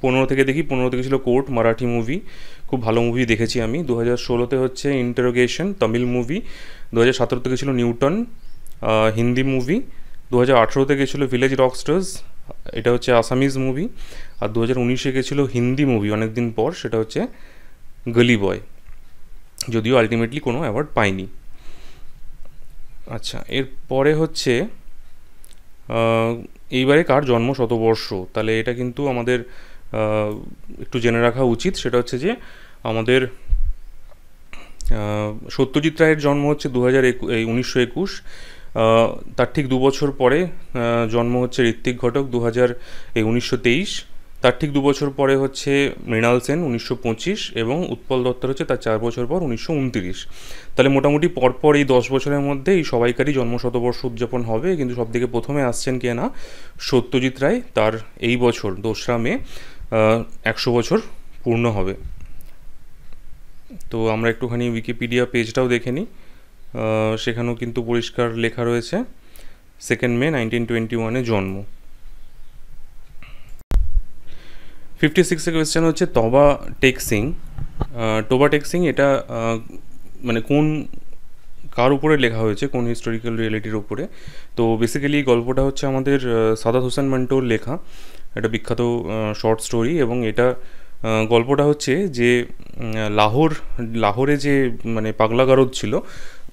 A: পনেরো থেকে দেখি পনেরো থেকে ছিল কোর্ট মারাঠি মুভি খুব ভালো মুভি দেখেছি আমি দু হাজার ষোলোতে হচ্ছে ইন্টারোগেশন তামিল মুভি দু হাজার সতেরো থেকে ছিল নিউটন হিন্দি মুভি দু হাজার আঠেরোতে গেছিলো ভিলেজ রকস্টার্স এটা হচ্ছে আসামিজ মুভি আর দু হাজার উনিশে গেছিল হিন্দি মুভি অনেক দিন পর সেটা হচ্ছে গলি বয় যদিও আলটিমেটলি কোনো অ্যাওয়ার্ড পায়নি আচ্ছা এরপরে হচ্ছে এইবারে কার জন্ম শতবর্ষ তাহলে এটা কিন্তু আমাদের একটু জেনে রাখা উচিত সেটা হচ্ছে যে আমাদের সত্যজিৎ রায়ের জন্ম হচ্ছে দু হাজার এই উনিশশো একুশ তার ঠিক দু বছর পরে জন্ম হচ্ছে ঋত্বিক ঘটক দু হাজার এই উনিশশো তেইশ তার ঠিক দু বছর পরে হচ্ছে মৃণাল সেন উনিশশো পঁচিশ এবং উৎপল দত্তর হচ্ছে তার চার বছর পর উনিশশো তাহলে মোটামুটি পরপর এই দশ বছরের মধ্যে এই সবাইকারই জন্মশতবর্ষ উদযাপন হবে কিন্তু থেকে প্রথমে আসছেন কে না সত্যজিৎ রায় তার এই বছর দোসরা মে একশো বছর পূর্ণ হবে তো আমরা একটুখানি উইকিপিডিয়া পেজটাও দেখে নিই সেখানেও কিন্তু পরিষ্কার লেখা রয়েছে সেকেন্ড মে নাইনটিন টোয়েন্টি ওয়ানে জন্ম ফিফটি সিক্সের কোয়েশ্চেন হচ্ছে তবা টেক সিং টোবা টেক সিং এটা মানে কোন কার উপরে লেখা হয়েছে কোন হিস্টোরিক্যাল রিয়েলিটির উপরে তো বেসিক্যালি গল্পটা হচ্ছে আমাদের সাদাত হোসেন মান্টোর লেখা একটা বিখ্যাত শর্ট স্টোরি এবং এটা গল্পটা হচ্ছে যে লাহোর লাহোরে যে মানে পাগলাগারদ ছিল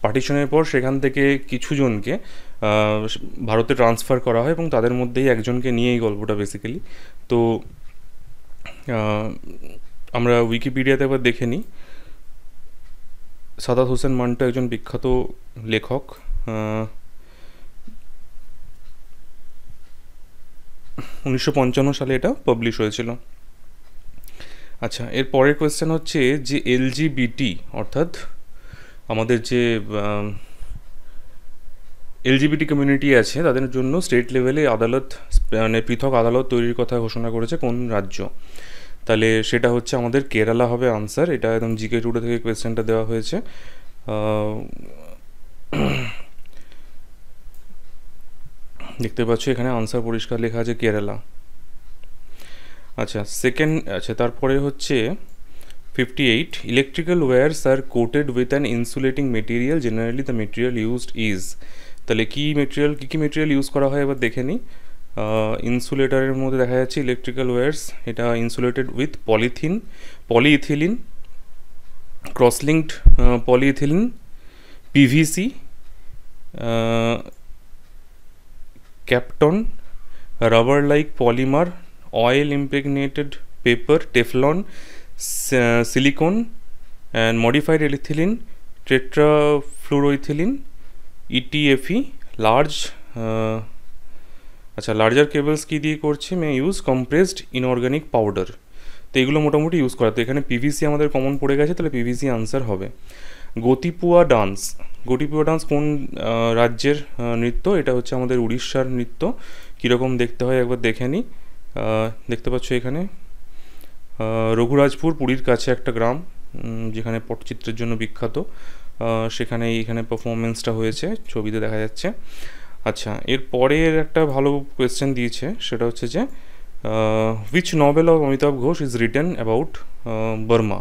A: পার্টিশনের পর সেখান থেকে কিছু জনকে ভারতে ট্রান্সফার করা হয় এবং তাদের মধ্যেই একজনকে নিয়ে এই গল্পটা বেসিক্যালি তো আমরা উইকিপিডিয়াতে একবার দেখে নিই সাদাত হোসেন মান্টা একজন বিখ্যাত লেখক উনিশশো পঞ্চান্ন সালে এটা পাবলিশ হয়েছিল আচ্ছা এর পরের কোয়েশ্চেন হচ্ছে যে এলজিবিটি অর্থাৎ আমাদের যে এলজিবিটি কমিউনিটি আছে তাদের জন্য স্টেট লেভেলে আদালত মানে পৃথক আদালত তৈরির কথা ঘোষণা করেছে কোন রাজ্য তাহলে সেটা হচ্ছে আমাদের কেরালা হবে আনসার এটা একদম জিকে টুডে থেকে কোয়েশ্চেনটা দেওয়া হয়েছে দেখতে পাচ্ছ এখানে আনসার পরিষ্কার লেখা আছে কেরালা আচ্ছা সেকেন্ড আচ্ছা তারপরে হচ্ছে fifty eight electrical wires are coated with an insulating material generally the material used is তাহলে কী মেটেরিয়াল কী কী মেটেরিয়াল ইউজ করা হয় এবার দেখে নিই ইনসুলেটারের মধ্যে দেখা যাচ্ছে ইলেকট্রিক্যাল ওয়্যার্স এটা insulated with polythene polyethylene crosslinked polyethylene PVC Kapton rubber like polymer oil impregnated paper Teflon silicone and modified ethylene tetrafluoroethylene ETFE e large e, আচ্ছা লার্জার কেবলস কী দিয়ে করছি may use compressed inorganic powder তো এগুলো মোটামুটি use করা তো এখানে পিভিসি আমাদের কমন পড়ে গেছে তাহলে পিভিসি আনসার হবে গতিপুয়া ডান্স গতিপুয়া ডান্স কোন রাজ্যের নৃত্য এটা হচ্ছে আমাদের উড়িষ্যার নৃত্য কীরকম দেখতে হয় একবার দেখে নিই দেখতে পাচ্ছ এখানে রঘুরাজপুর পুরীর কাছে একটা গ্রাম যেখানে পটচিত্রের জন্য বিখ্যাত সেখানে এখানে পারফরমেন্সটা হয়েছে ছবিতে দেখা যাচ্ছে আচ্ছা এর পরের একটা ভালো কোয়েশ্চেন দিয়েছে সেটা হচ্ছে যে which novel of Amitav Ghosh is written about Burma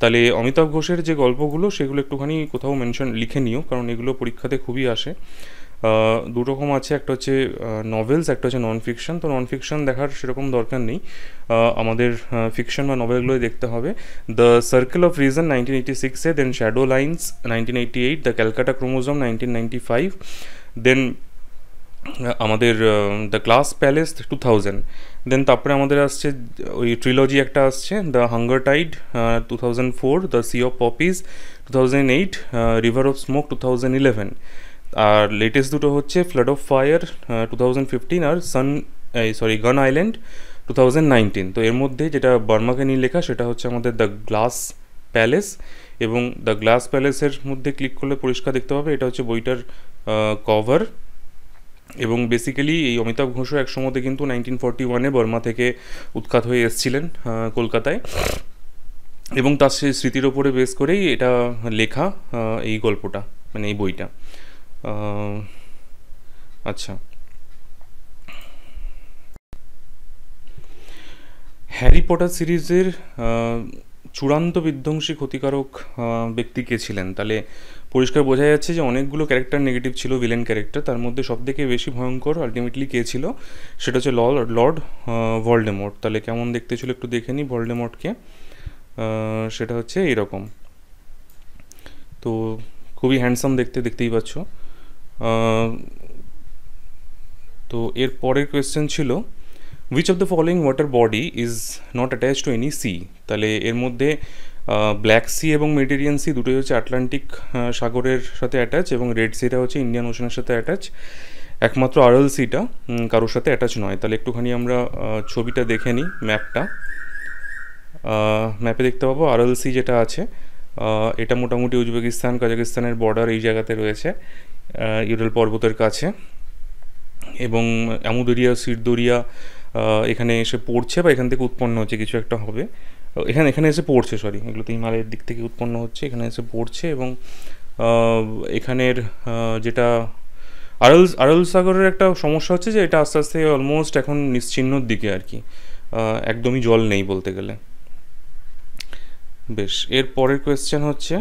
A: তাহলে অমিতাভ ঘোষের যে গল্পগুলো সেগুলো একটুখানি কোথাও মেনশন লিখে নিও কারণ এগুলো পরীক্ষাতে খুবই আসে দু রকম আছে একটা হচ্ছে নভেলস একটা হচ্ছে নন ফিকশন তো নন ফিকশন দেখার সেরকম দরকার নেই আমাদের ফিকশন বা নভেলগুলোই দেখতে হবে the circle of reason nineteen eighty সিক্সে then shadow lines nineteen eighty eight the Calcutta chromosome nineteen ninety five then আমাদের the glass palace two thousand then তারপরে আমাদের আসছে ওই ট্রিলজি একটা আসছে the hunger tide two thousand four the sea of poppies two thousand eight river of smoke two thousand eleven আর latest দুটো হচ্ছে flood of fire two thousand fifteen আর সান এই সরি গান আইল্যান্ড টু থাউজেন্ড নাইনটিন তো এর মধ্যে যেটা বার্মাকে নিয়ে লেখা সেটা হচ্ছে আমাদের দ্য গ্লাস প্যালেস এবং দ্য গ্লাস প্যালেসের মধ্যে ক্লিক করলে পরিষ্কার দেখতে পাবে এটা হচ্ছে বইটার কভার এবং বেসিক্যালি এই অমিতাভ ঘোষও একসময়তে কিন্তু নাইনটিন ফর্টি ওয়ানে বর্মা থেকে উৎখাত হয়ে এসেছিলেন কলকাতায় এবং তার সেই স্মৃতির ওপরে বেস করেই এটা লেখা এই গল্পটা মানে এই বইটা আচ্ছা হ্যারি পটার সিরিজের চূড়ান্ত বিধ্বংসী ক্ষতিকারক ব্যক্তি কে ছিলেন তাহলে পরিষ্কার বোঝা যাচ্ছে যে অনেকগুলো ক্যারেক্টার নেগেটিভ ছিল ভিলেন ক্যারেক্টার তার মধ্যে সবথেকে বেশি ভয়ঙ্কর আলটিমেটলি কে ছিল সেটা হচ্ছে লর্ড লর্ড ভল্ডেমোট তাহলে কেমন দেখতে ছিল একটু দেখে নিই ভল্ডেমোটকে সেটা হচ্ছে এরকম তো খুবই হ্যান্ডসাম দেখতে দেখতেই পাচ্ছ তো এর পরের কোয়েশ্চেন ছিল which of the following water body is not attach to any sea তাহলে এর মধ্যে ব্ল্যাক সি এবং মেডিটেরিয়ান সি দুটোই হচ্ছে আটলান্টিক সাগরের সাথে অ্যাটাচ এবং রেড সিটা হচ্ছে ইন্ডিয়ান ওশানের সাথে অ্যাটাচ একমাত্র আরএল সিটা কারোর সাথে অ্যাটাচ নয় তাহলে একটুখানি আমরা ছবিটা দেখে নিই ম্যাপটা ম্যাপে দেখতে পাবো আরএল সি যেটা আছে এটা মোটামুটি উজবেকিস্তান কাজাকিস্তানের বর্ডার এই জায়গাতে রয়েছে ইউরাল পর্বতের কাছে এবং আমুদরিয়া সিরদরিয়া এখানে এসে পড়ছে বা এখান থেকে উৎপন্ন হচ্ছে কিছু একটা হবে এখানে এখানে এসে পড়ছে সরি এগুলো তো হিমালয়ের দিক থেকে উৎপন্ন হচ্ছে এখানে এসে পড়ছে এবং এখানের যেটা আরল আরল সাগরের একটা সমস্যা হচ্ছে যে এটা আস্তে আস্তে অলমোস্ট এখন নিশ্চিহ্নর দিকে আর কি একদমই জল নেই বলতে গেলে বেশ এর পরের কোয়েশ্চেন হচ্ছে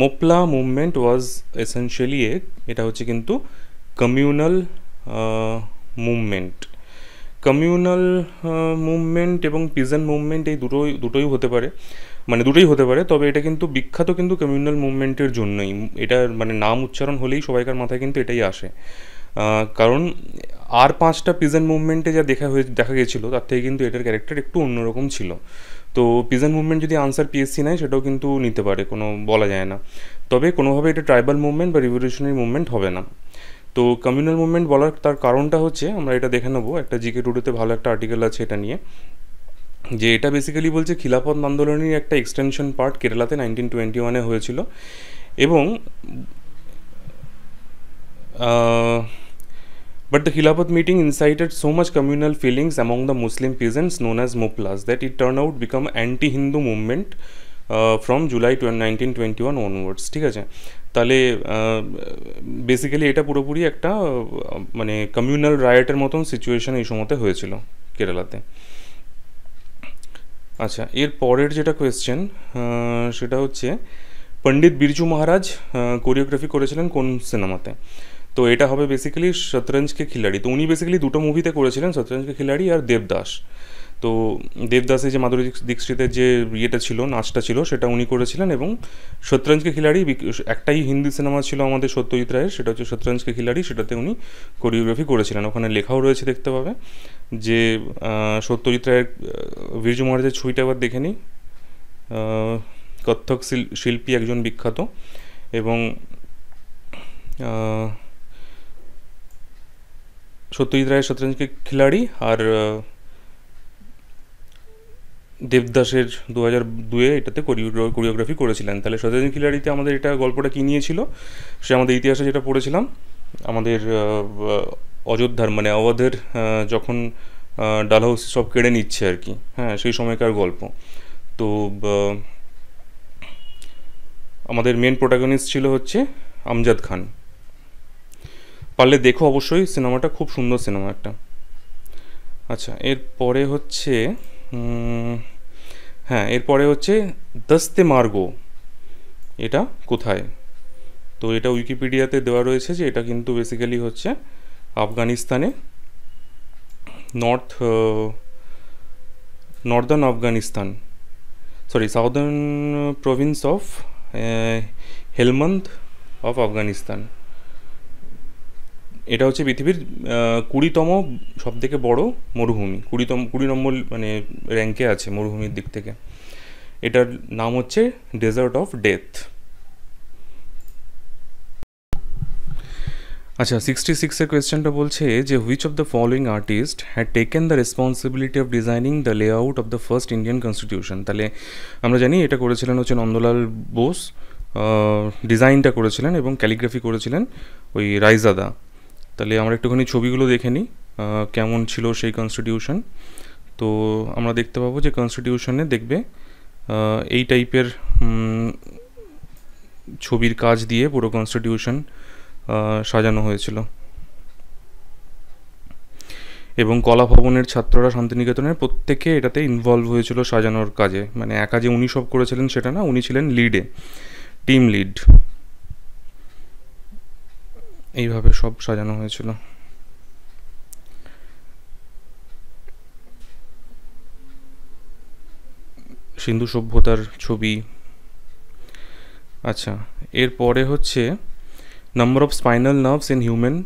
A: মোপলা মুভমেন্ট ওয়াজ এসেনশিয়ালি এ এটা হচ্ছে কিন্তু কমিউনাল মুভমেন্ট কমিউনাল মুভমেন্ট এবং পিজন মুভমেন্ট এই দুটোই দুটোই হতে পারে মানে দুটোই হতে পারে তবে এটা কিন্তু বিখ্যাত কিন্তু কমিউনাল মুভমেন্টের জন্যই এটার মানে নাম উচ্চারণ হলেই সবাইকার মাথায় কিন্তু এটাই আসে কারণ আর পাঁচটা পিজন মুভমেন্টে যা দেখা হয়ে দেখা গেছিলো তার থেকে কিন্তু এটার ক্যারেক্টার একটু অন্যরকম ছিল তো পিজন মুভমেন্ট যদি আনসার পিএসসি নেয় সেটাও কিন্তু নিতে পারে কোনো বলা যায় না তবে কোনোভাবে এটা ট্রাইবাল মুভমেন্ট বা রিভলিউশনারি মুভমেন্ট হবে না তো কমিউনাল মুভমেন্ট বলার তার কারণটা হচ্ছে আমরা এটা দেখে নেবো একটা জিকে টুডুতে ভালো একটা আর্টিকেল আছে এটা নিয়ে যে এটা বেসিক্যালি বলছে খিলাফত আন্দোলনের একটা এক্সটেনশন পার্ট কেরালাতে নাইনটিন টোয়েন্টি ওয়ানে হয়েছিল এবং But the Khilafat meeting incited so much communal feelings among the Muslim peasants known as Muplas that it turned out become anti-Hindu movement from July nineteen twenty one onwards ঠিক আছে তাহলে basically uh, এটা পুরোপুরি একটা uh, মানে communal রায়টের মতন situation এই সময়তে হয়েছিল কেরালাতে আচ্ছা এর পরের যেটা কোয়েশ্চেন uh, সেটা হচ্ছে পণ্ডিত বিরজু মহারাজ কোরিওগ্রাফি করেছিলেন কোন সিনেমাতে তো এটা হবে বেসিক্যালি শতরঞ্জকে খিলাড়ি তো উনি বেসিক্যালি দুটো মুভিতে করেছিলেন শতরঞ্জকে খিলাড়ি আর দেবদাস তো দেবদাসে যে মাধুরী দীক্ষিতের যে ইয়েটা ছিল নাচটা ছিল সেটা উনি করেছিলেন এবং শতরঞ্জকে খিলাড়ি একটাই হিন্দি সিনেমা ছিল আমাদের সত্যজিৎ রায়ের সেটা হচ্ছে শতরঞ্জকে খিলাড়ি সেটাতে উনি কোরিওগ্রাফি করেছিলেন ওখানে লেখাও রয়েছে দেখতে পাবে যে সত্যজিৎ রায়ের বীরজু মহারাজের ছবিটা আবার দেখে নিই কত্থক শিল্পী একজন বিখ্যাত এবং সত্যজিৎ রায়ের শতরঞ্জকে খিলাড়ি আর দেবদাসের দু হাজার দুয়ে এটাতে কোরিওগ্রাফি করেছিলেন তাহলে সত্যজিৎ খিলাড়িতে আমাদের এটা গল্পটা কী নিয়েছিল সে আমাদের ইতিহাসে যেটা পড়েছিলাম আমাদের অযোধ্যার মানে অবাধের যখন ডালহাউস সব কেড়ে নিচ্ছে আর কি হ্যাঁ সেই সময়কার গল্প তো আমাদের মেন প্রোটাগনিস্ট ছিল হচ্ছে আমজাদ খান পারলে দেখো অবশ্যই সিনেমাটা খুব সুন্দর সিনেমা একটা আচ্ছা এরপরে হচ্ছে হ্যাঁ এরপরে হচ্ছে দস্তে মার্গো এটা কোথায় তো এটা উইকিপিডিয়াতে দেওয়া রয়েছে যে এটা কিন্তু বেসিক্যালি হচ্ছে আফগানিস্তানে north northern Afghanistan sorry southern province of Helmand of Afghanistan এটা হচ্ছে পৃথিবীর কুড়িতম সব থেকে বড় মরুভূমি কুড়িতম কুড়ি নম্বর মানে র্যাঙ্কে আছে মরুভূমির দিক থেকে এটার নাম হচ্ছে ডেজার্ট অফ ডেথ আচ্ছা সিক্সটি সিক্সের কোয়েশ্চেনটা বলছে যে which of the following artist had taken the responsibility of designing the layout of the first Indian constitution তাহলে আমরা জানি এটা করেছিলেন হচ্ছে নন্দলাল বোস ডিজাইনটা করেছিলেন এবং ক্যালিগ্রাফি করেছিলেন ওই রাইজাদা তাহলে আমরা একটুখানি ছবিগুলো দেখে নিই কেমন ছিল সেই কনস্টিটিউশন তো আমরা দেখতে পাবো যে কনস্টিটিউশনে দেখবে এই টাইপের ছবির কাজ দিয়ে পুরো কনস্টিটিউশন সাজানো হয়েছিল এবং কলা ভবনের ছাত্ররা শান্তিনিকেতনের প্রত্যেকে এটাতে ইনভলভ হয়েছিল সাজানোর কাজে মানে একা যে উনি সব করেছিলেন সেটা না উনি ছিলেন লিডে টিম লিড এইভাবে সব সাজানো হয়েছিল সিন্ধু সভ্যতার ছবি আচ্ছা এরপরে হচ্ছে number of spinal nerves in human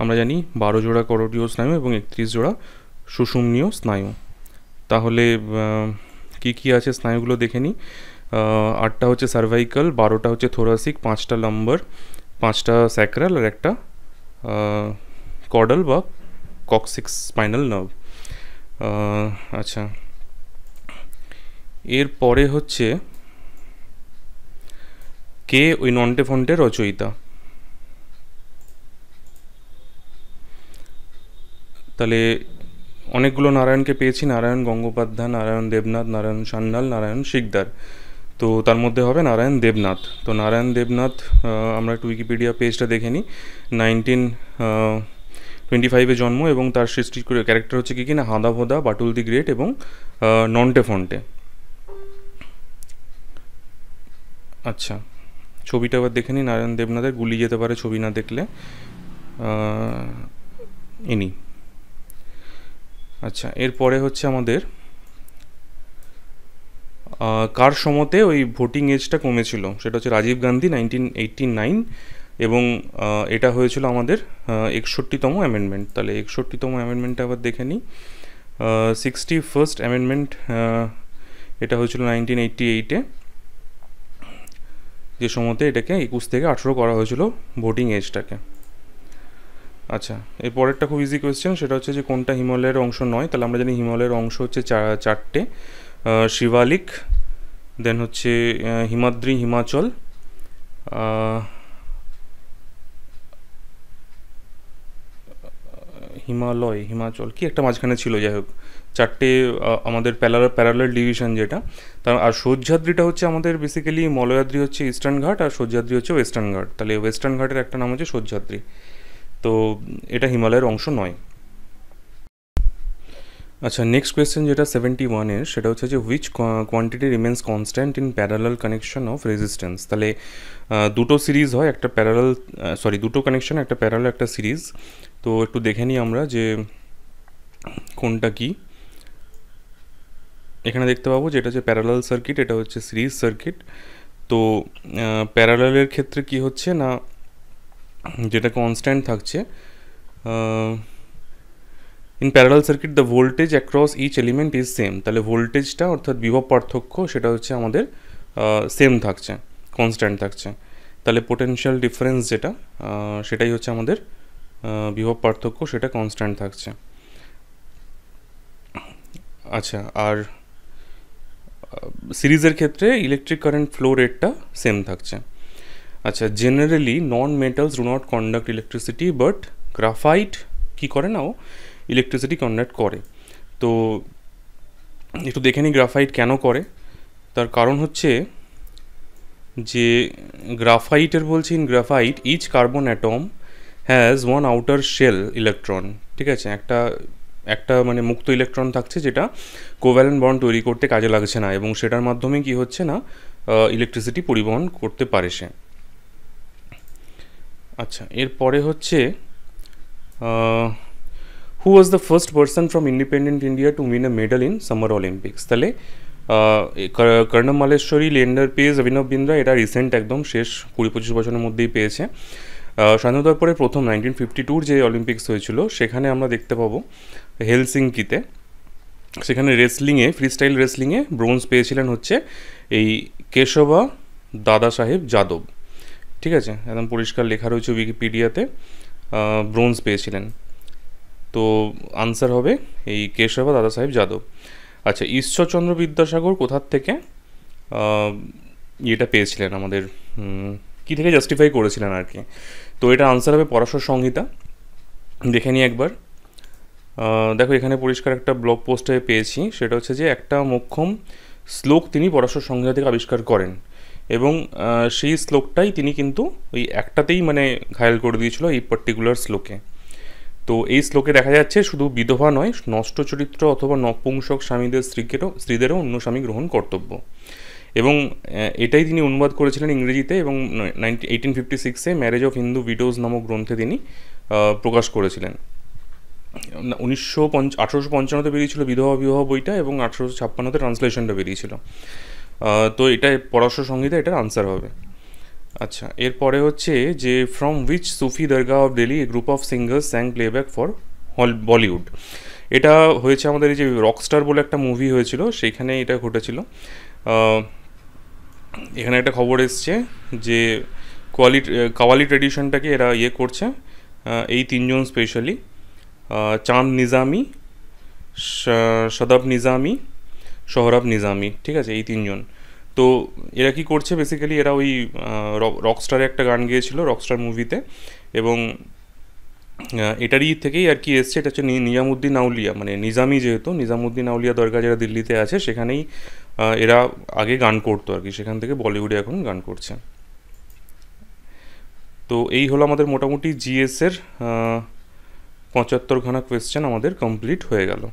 A: আমরা জানি বারো জোড়া করটীয় স্নায়ু এবং একত্রিশ জোড়া সুষুমনীয় স্নায়ু তাহলে কি কি আছে স্নায়ুগুলো দেখে নিই আটটা হচ্ছে সার্ভাইকাল বারোটা হচ্ছে থোরাসিক পাঁচটা লম্বর পাঁচটা স্যাক্রাল আর একটা কর্ডাল বা কক্সিক্স স্পাইনাল নার্ভ আচ্ছা এর পরে হচ্ছে কে ওই নন্টে ফন্টে রচয়িতা তাহলে অনেকগুলো নারায়ণকে পেয়েছি নারায়ণ গঙ্গোপাধ্যায় নারায়ণ দেবনাথ নারায়ণ সান্যাল নারায়ণ শিকদার তো তার মধ্যে হবে নারায়ণ দেবনাথ তো নারায়ণ দেবনাথ আমরা একটু উইকিপিডিয়া পেজটা দেখে নিই নাইনটিন টোয়েন্টি ফাইভে জন্ম এবং তার সৃষ্টি ক্যারেক্টার হচ্ছে কী কি না হাঁদা ভোদা বাটুল দি গ্রেট এবং নন্টে ফন্টে আচ্ছা ছবিটা আবার দেখে নিই নারায়ণ দেবনাথের গুলি যেতে পারে ছবি না দেখলে ইনি আচ্ছা এরপরে হচ্ছে আমাদের কার সমতে ওই ভোটিং এজটা কমেছিল সেটা হচ্ছে রাজীব গান্ধী নাইনটিন নাইন এবং এটা হয়েছিল আমাদের একষট্টিতম অ্যামেন্ডমেন্ট তাহলে একষট্টিতম অ্যামেন্ডমেন্টটা আবার দেখে নিই সিক্সটি ফার্স্ট অ্যামেন্ডমেন্ট এটা হয়েছিল নাইনটিন এইটটি এইটে যে সময়তে এটাকে একুশ থেকে আঠেরো করা হয়েছিল ভোটিং এজটাকে আচ্ছা পরেরটা খুব ইজি কোয়েশ্চেন সেটা হচ্ছে যে কোনটা হিমালয়ের অংশ নয় তাহলে আমরা জানি হিমালয়ের অংশ হচ্ছে চারটে শিবালিক দেন হচ্ছে হিমাদ্রি হিমাচল হিমালয় হিমাচল কি একটা মাঝখানে ছিল যাই হোক চারটে আমাদের প্যালার প্যারালাল ডিভিশন যেটা তার আর সহ্যাদ্রিটা হচ্ছে আমাদের বেসিক্যালি মলয়াদ্রি হচ্ছে ইস্টার্ন ঘাট আর সহ্যাদ্রি হচ্ছে ওয়েস্টার্ন ঘাট তাহলে ওয়েস্টার্ন ঘাটের একটা নাম হচ্ছে সহ্যাদ্রি তো এটা হিমালয়ের অংশ নয় আচ্ছা নেক্সট কোয়েশ্চেন যেটা সেভেন্টি ওয়ানের সেটা হচ্ছে যে which quantity remains constant in parallel connection of resistance তাহলে দুটো সিরিজ হয় একটা প্যারালাল সরি দুটো কানেকশন একটা প্যারালাল একটা সিরিজ তো একটু দেখে নিই আমরা যে কোনটা কি এখানে দেখতে পাবো যেটা হচ্ছে প্যারালাল সার্কিট এটা হচ্ছে সিরিজ সার্কিট তো প্যারালালের ক্ষেত্রে কি হচ্ছে না যেটা কনস্ট্যান্ট থাকছে in parallel circuit the voltage across each element is same তাহলে ভোল্টেজটা অর্থাৎ বিভব পার্থক্য সেটা হচ্ছে আমাদের সেম থাকছে কনস্ট্যান্ট থাকছে তাহলে পোটেনশিয়াল ডিফারেন্স যেটা সেটাই হচ্ছে আমাদের বিভব পার্থক্য সেটা কনস্ট্যান্ট থাকছে আচ্ছা আর সিরিজের ক্ষেত্রে ইলেকট্রিক কারেন্ট ফ্লো রেটটা সেম থাকছে আচ্ছা generally non metals do not conduct electricity but graphite কী করে নাও ইলেকট্রিসিটি কন্ডাক্ট করে তো একটু দেখে নিই গ্রাফাইট কেন করে তার কারণ হচ্ছে যে গ্রাফাইটের বলছি in graphite each carbon atom has one outer shell electron ঠিক আছে একটা একটা মানে মুক্ত ইলেকট্রন থাকছে যেটা কোভ্যালেন্ট বন্ড তৈরি করতে কাজে লাগছে না এবং সেটার মাধ্যমে কি হচ্ছে না ইলেকট্রিসিটি পরিবহন করতে পারে সে আচ্ছা এরপরে হচ্ছে who was the first person from independent India to win a medal in summer Olympics তাহলে কর্ণম মালেশ্বরী লেন্ডার পেজ অভিনব বিন্দ্রা এটা রিসেন্ট একদম শেষ কুড়ি পঁচিশ বছরের মধ্যেই পেয়েছে স্বাধীনতার পরে প্রথম নাইনটিন ফিফটি টুর যে অলিম্পিক্স হয়েছিল সেখানে আমরা দেখতে পাবো হেলসিংকিতে সেখানে রেসলিংয়ে ফ্রিস্টাইল রেসলিংয়ে ব্রোঞ্জ পেয়েছিলেন হচ্ছে এই কেশবা দাদা সাহেব যাদব ঠিক আছে একদম পরিষ্কার লেখা রয়েছে উইকিপিডিয়াতে ব্রোঞ্জ পেয়েছিলেন তো আনসার হবে এই কেশব দাদা সাহেব যাদব আচ্ছা ঈশ্বরচন্দ্র বিদ্যাসাগর কোথার থেকে ইয়েটা পেয়েছিলেন আমাদের কী থেকে জাস্টিফাই করেছিলেন আর কি তো এটা আনসার হবে পরাশর সংহিতা দেখে নিই একবার দেখো এখানে পরিষ্কার একটা ব্লগ পোস্টে পেয়েছি সেটা হচ্ছে যে একটা মোক্ষম শ্লোক তিনি পরাশর সংহিতা থেকে আবিষ্কার করেন এবং সেই শ্লোকটাই তিনি কিন্তু ওই একটাতেই মানে ঘায়াল করে দিয়েছিল এই পার্টিকুলার শ্লোকে তো এই শ্লোকে দেখা যাচ্ছে শুধু বিধবা নয় নষ্ট চরিত্র অথবা নপুংসক স্বামীদের স্ত্রীকেরও স্ত্রীদেরও অন্য স্বামী গ্রহণ কর্তব্য এবং এটাই তিনি অনুবাদ করেছিলেন ইংরেজিতে এবং এইটিন ফিফটি সিক্সে ম্যারেজ অফ হিন্দু ভিডিওজ নামক গ্রন্থে তিনি প্রকাশ করেছিলেন উনিশশো পঞ্চ আঠারোশো পঞ্চান্নতে বেরিয়েছিল বিধবা বিবাহ বইটা এবং আঠারোশো ছাপ্পান্নতে ট্রান্সলেশনটা বেরিয়েছিল তো এটা পরাশ্র সংহিতা এটার আনসার হবে আচ্ছা এরপরে হচ্ছে যে from which Sufi dargah of Delhi a group of singers sang playback for hall Bollywood এটা হয়েছে আমাদের এই যে রকস্টার বলে একটা মুভি হয়েছিল সেইখানে এটা ঘটেছিল এখানে একটা খবর এসছে যে কোয়ালিটি কাওয়ালি ট্রেডিশনটাকে এরা ইয়ে করছে এই তিনজন স্পেশালি চাঁদ নিজামি সদাব নিজামি সোহরাব নিজামি ঠিক আছে এই তিনজন তো এরা কি করছে বেসিক্যালি এরা ওই রকস্টারে একটা গান গিয়েছিল রকস্টার মুভিতে এবং এটারই থেকেই আর কি এসছে এটা হচ্ছে নিজামুদ্দিন আউলিয়া মানে নিজামি যেহেতু নিজামুদ্দিন আউলিয়া দরগা যারা দিল্লিতে আছে সেখানেই এরা আগে গান করতো আর কি সেখান থেকে বলিউডে এখন গান করছে তো এই হলো আমাদের মোটামুটি জিএসের পঁচাত্তর পঁচাত্তরখানা কোয়েশ্চেন আমাদের কমপ্লিট হয়ে গেল